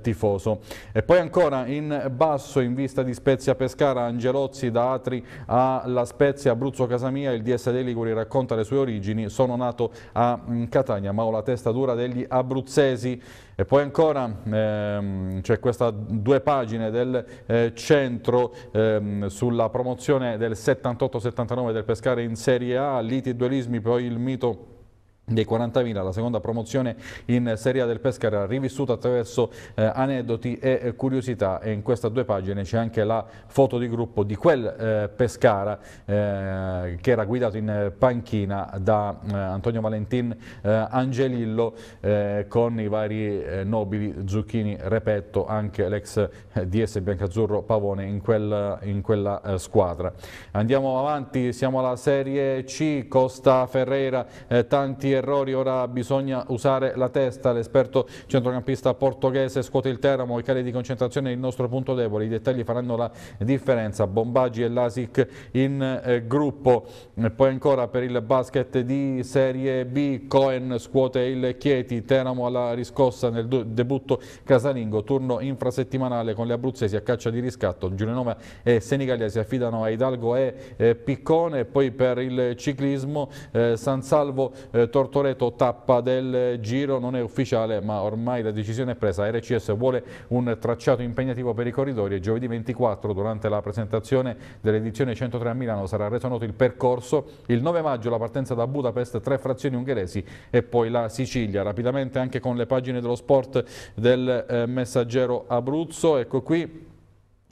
tifoso. E poi ancora in basso, in vista di Spezia Pescara, Angelozzi da Atri a la Spezia, Abruzzo, Casamia, il DS dei Liguri racconta le sue origini, sono nato a mm, Catania ma ho la testa dura degli abruzzesi e poi ancora ehm, c'è questa due pagine del eh, centro ehm, sulla promozione del 78-79 del Pescare in Serie A, liti e duelismi, poi il mito dei 40.000, la seconda promozione in Serie A del Pescara rivissuta attraverso eh, aneddoti e eh, curiosità e in queste due pagine c'è anche la foto di gruppo di quel eh, Pescara eh, che era guidato in panchina da eh, Antonio Valentin Angelillo con i vari nobili Zucchini, Repetto, anche l'ex DS Biancazzurro Pavone in, quel, in quella squadra. Andiamo avanti, siamo alla Serie C, Costa Ferreira, tanti errori, ora bisogna usare la testa. L'esperto centrocampista portoghese scuote il Teramo, i cali di concentrazione è il nostro punto debole, i dettagli faranno la differenza. Bombaggi e Lasic in eh, gruppo. E poi ancora per il basket di Serie B, Cohen scuote il Chieti, Teramo alla riscossa nel debutto casalingo, turno infrasettimanale con le abruzzesi a caccia di riscatto. Giulianova e Senigallia si affidano a Hidalgo e eh, Piccone. Poi per il ciclismo eh, San Salvo eh, Tortellini Torreto tappa del giro, non è ufficiale ma ormai la decisione è presa, RCS vuole un tracciato impegnativo per i corridori e giovedì 24 durante la presentazione dell'edizione 103 a Milano sarà reso noto il percorso, il 9 maggio la partenza da Budapest, tre frazioni ungheresi e poi la Sicilia, rapidamente anche con le pagine dello sport del eh, messaggero Abruzzo, ecco qui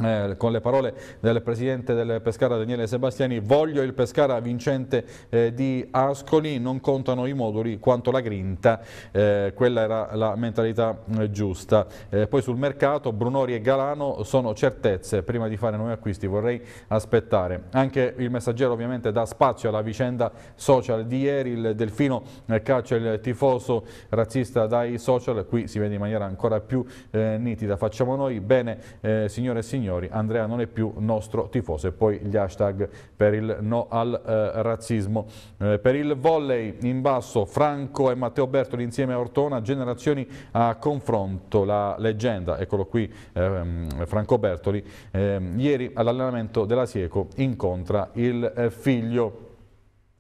eh, con le parole del presidente del Pescara Daniele Sebastiani, voglio il Pescara vincente eh, di Ascoli, non contano i moduli quanto la grinta, eh, quella era la mentalità eh, giusta. Eh, poi sul mercato Brunori e Galano sono certezze, prima di fare nuovi acquisti vorrei aspettare. Anche il messaggero ovviamente dà spazio alla vicenda social di ieri, il Delfino eh, caccia il tifoso razzista dai social, qui si vede in maniera ancora più nitida. Facciamo noi, bene signore e signori signori, Andrea non è più nostro tifoso e poi gli hashtag per il no al eh, razzismo. Eh, per il volley in basso Franco e Matteo Bertoli insieme a Ortona, generazioni a confronto, la leggenda, eccolo qui ehm, Franco Bertoli, ehm, ieri all'allenamento della Sieco incontra il eh, figlio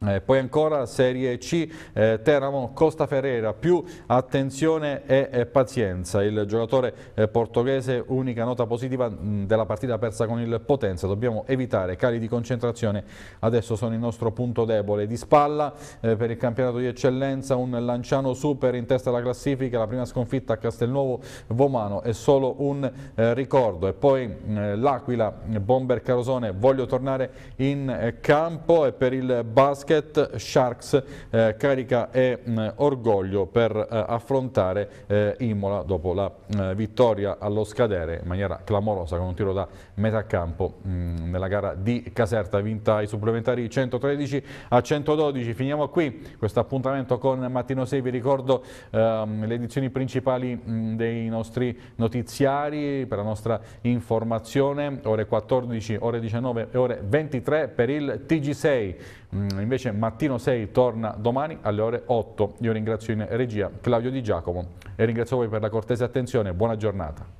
eh, poi ancora Serie C, eh, Teramo, Costa Ferreira, più attenzione e, e pazienza. Il giocatore eh, portoghese, unica nota positiva mh, mm, della partita persa con il Potenza. Dobbiamo evitare cali di concentrazione, adesso sono il nostro punto debole. Di spalla eh, per il campionato di eccellenza, un Lanciano super in testa alla classifica, la prima sconfitta a Castelnuovo Vomano è solo un eh, ricordo. E poi mm, l'Aquila, Bomber Carosone, voglio tornare in eh, campo e per il basket basket, Sharks eh, carica e mh, mm, orgoglio per eh, affrontare eh, Imola dopo la mm, vittoria allo scadere in maniera clamorosa con un tiro da metà campo mh, mm, nella gara di Caserta vinta ai supplementari 113 a 112. Finiamo qui questo appuntamento con Mattino 6, vi ricordo ehm, le edizioni principali mh, dei nostri notiziari per la nostra informazione, ore 14, ore 19 e ore 23 per il TG6. Mm, invece mattino 6 torna domani alle ore 8. Io ringrazio in regia Claudio Di Giacomo e ringrazio voi per la cortese attenzione, buona giornata.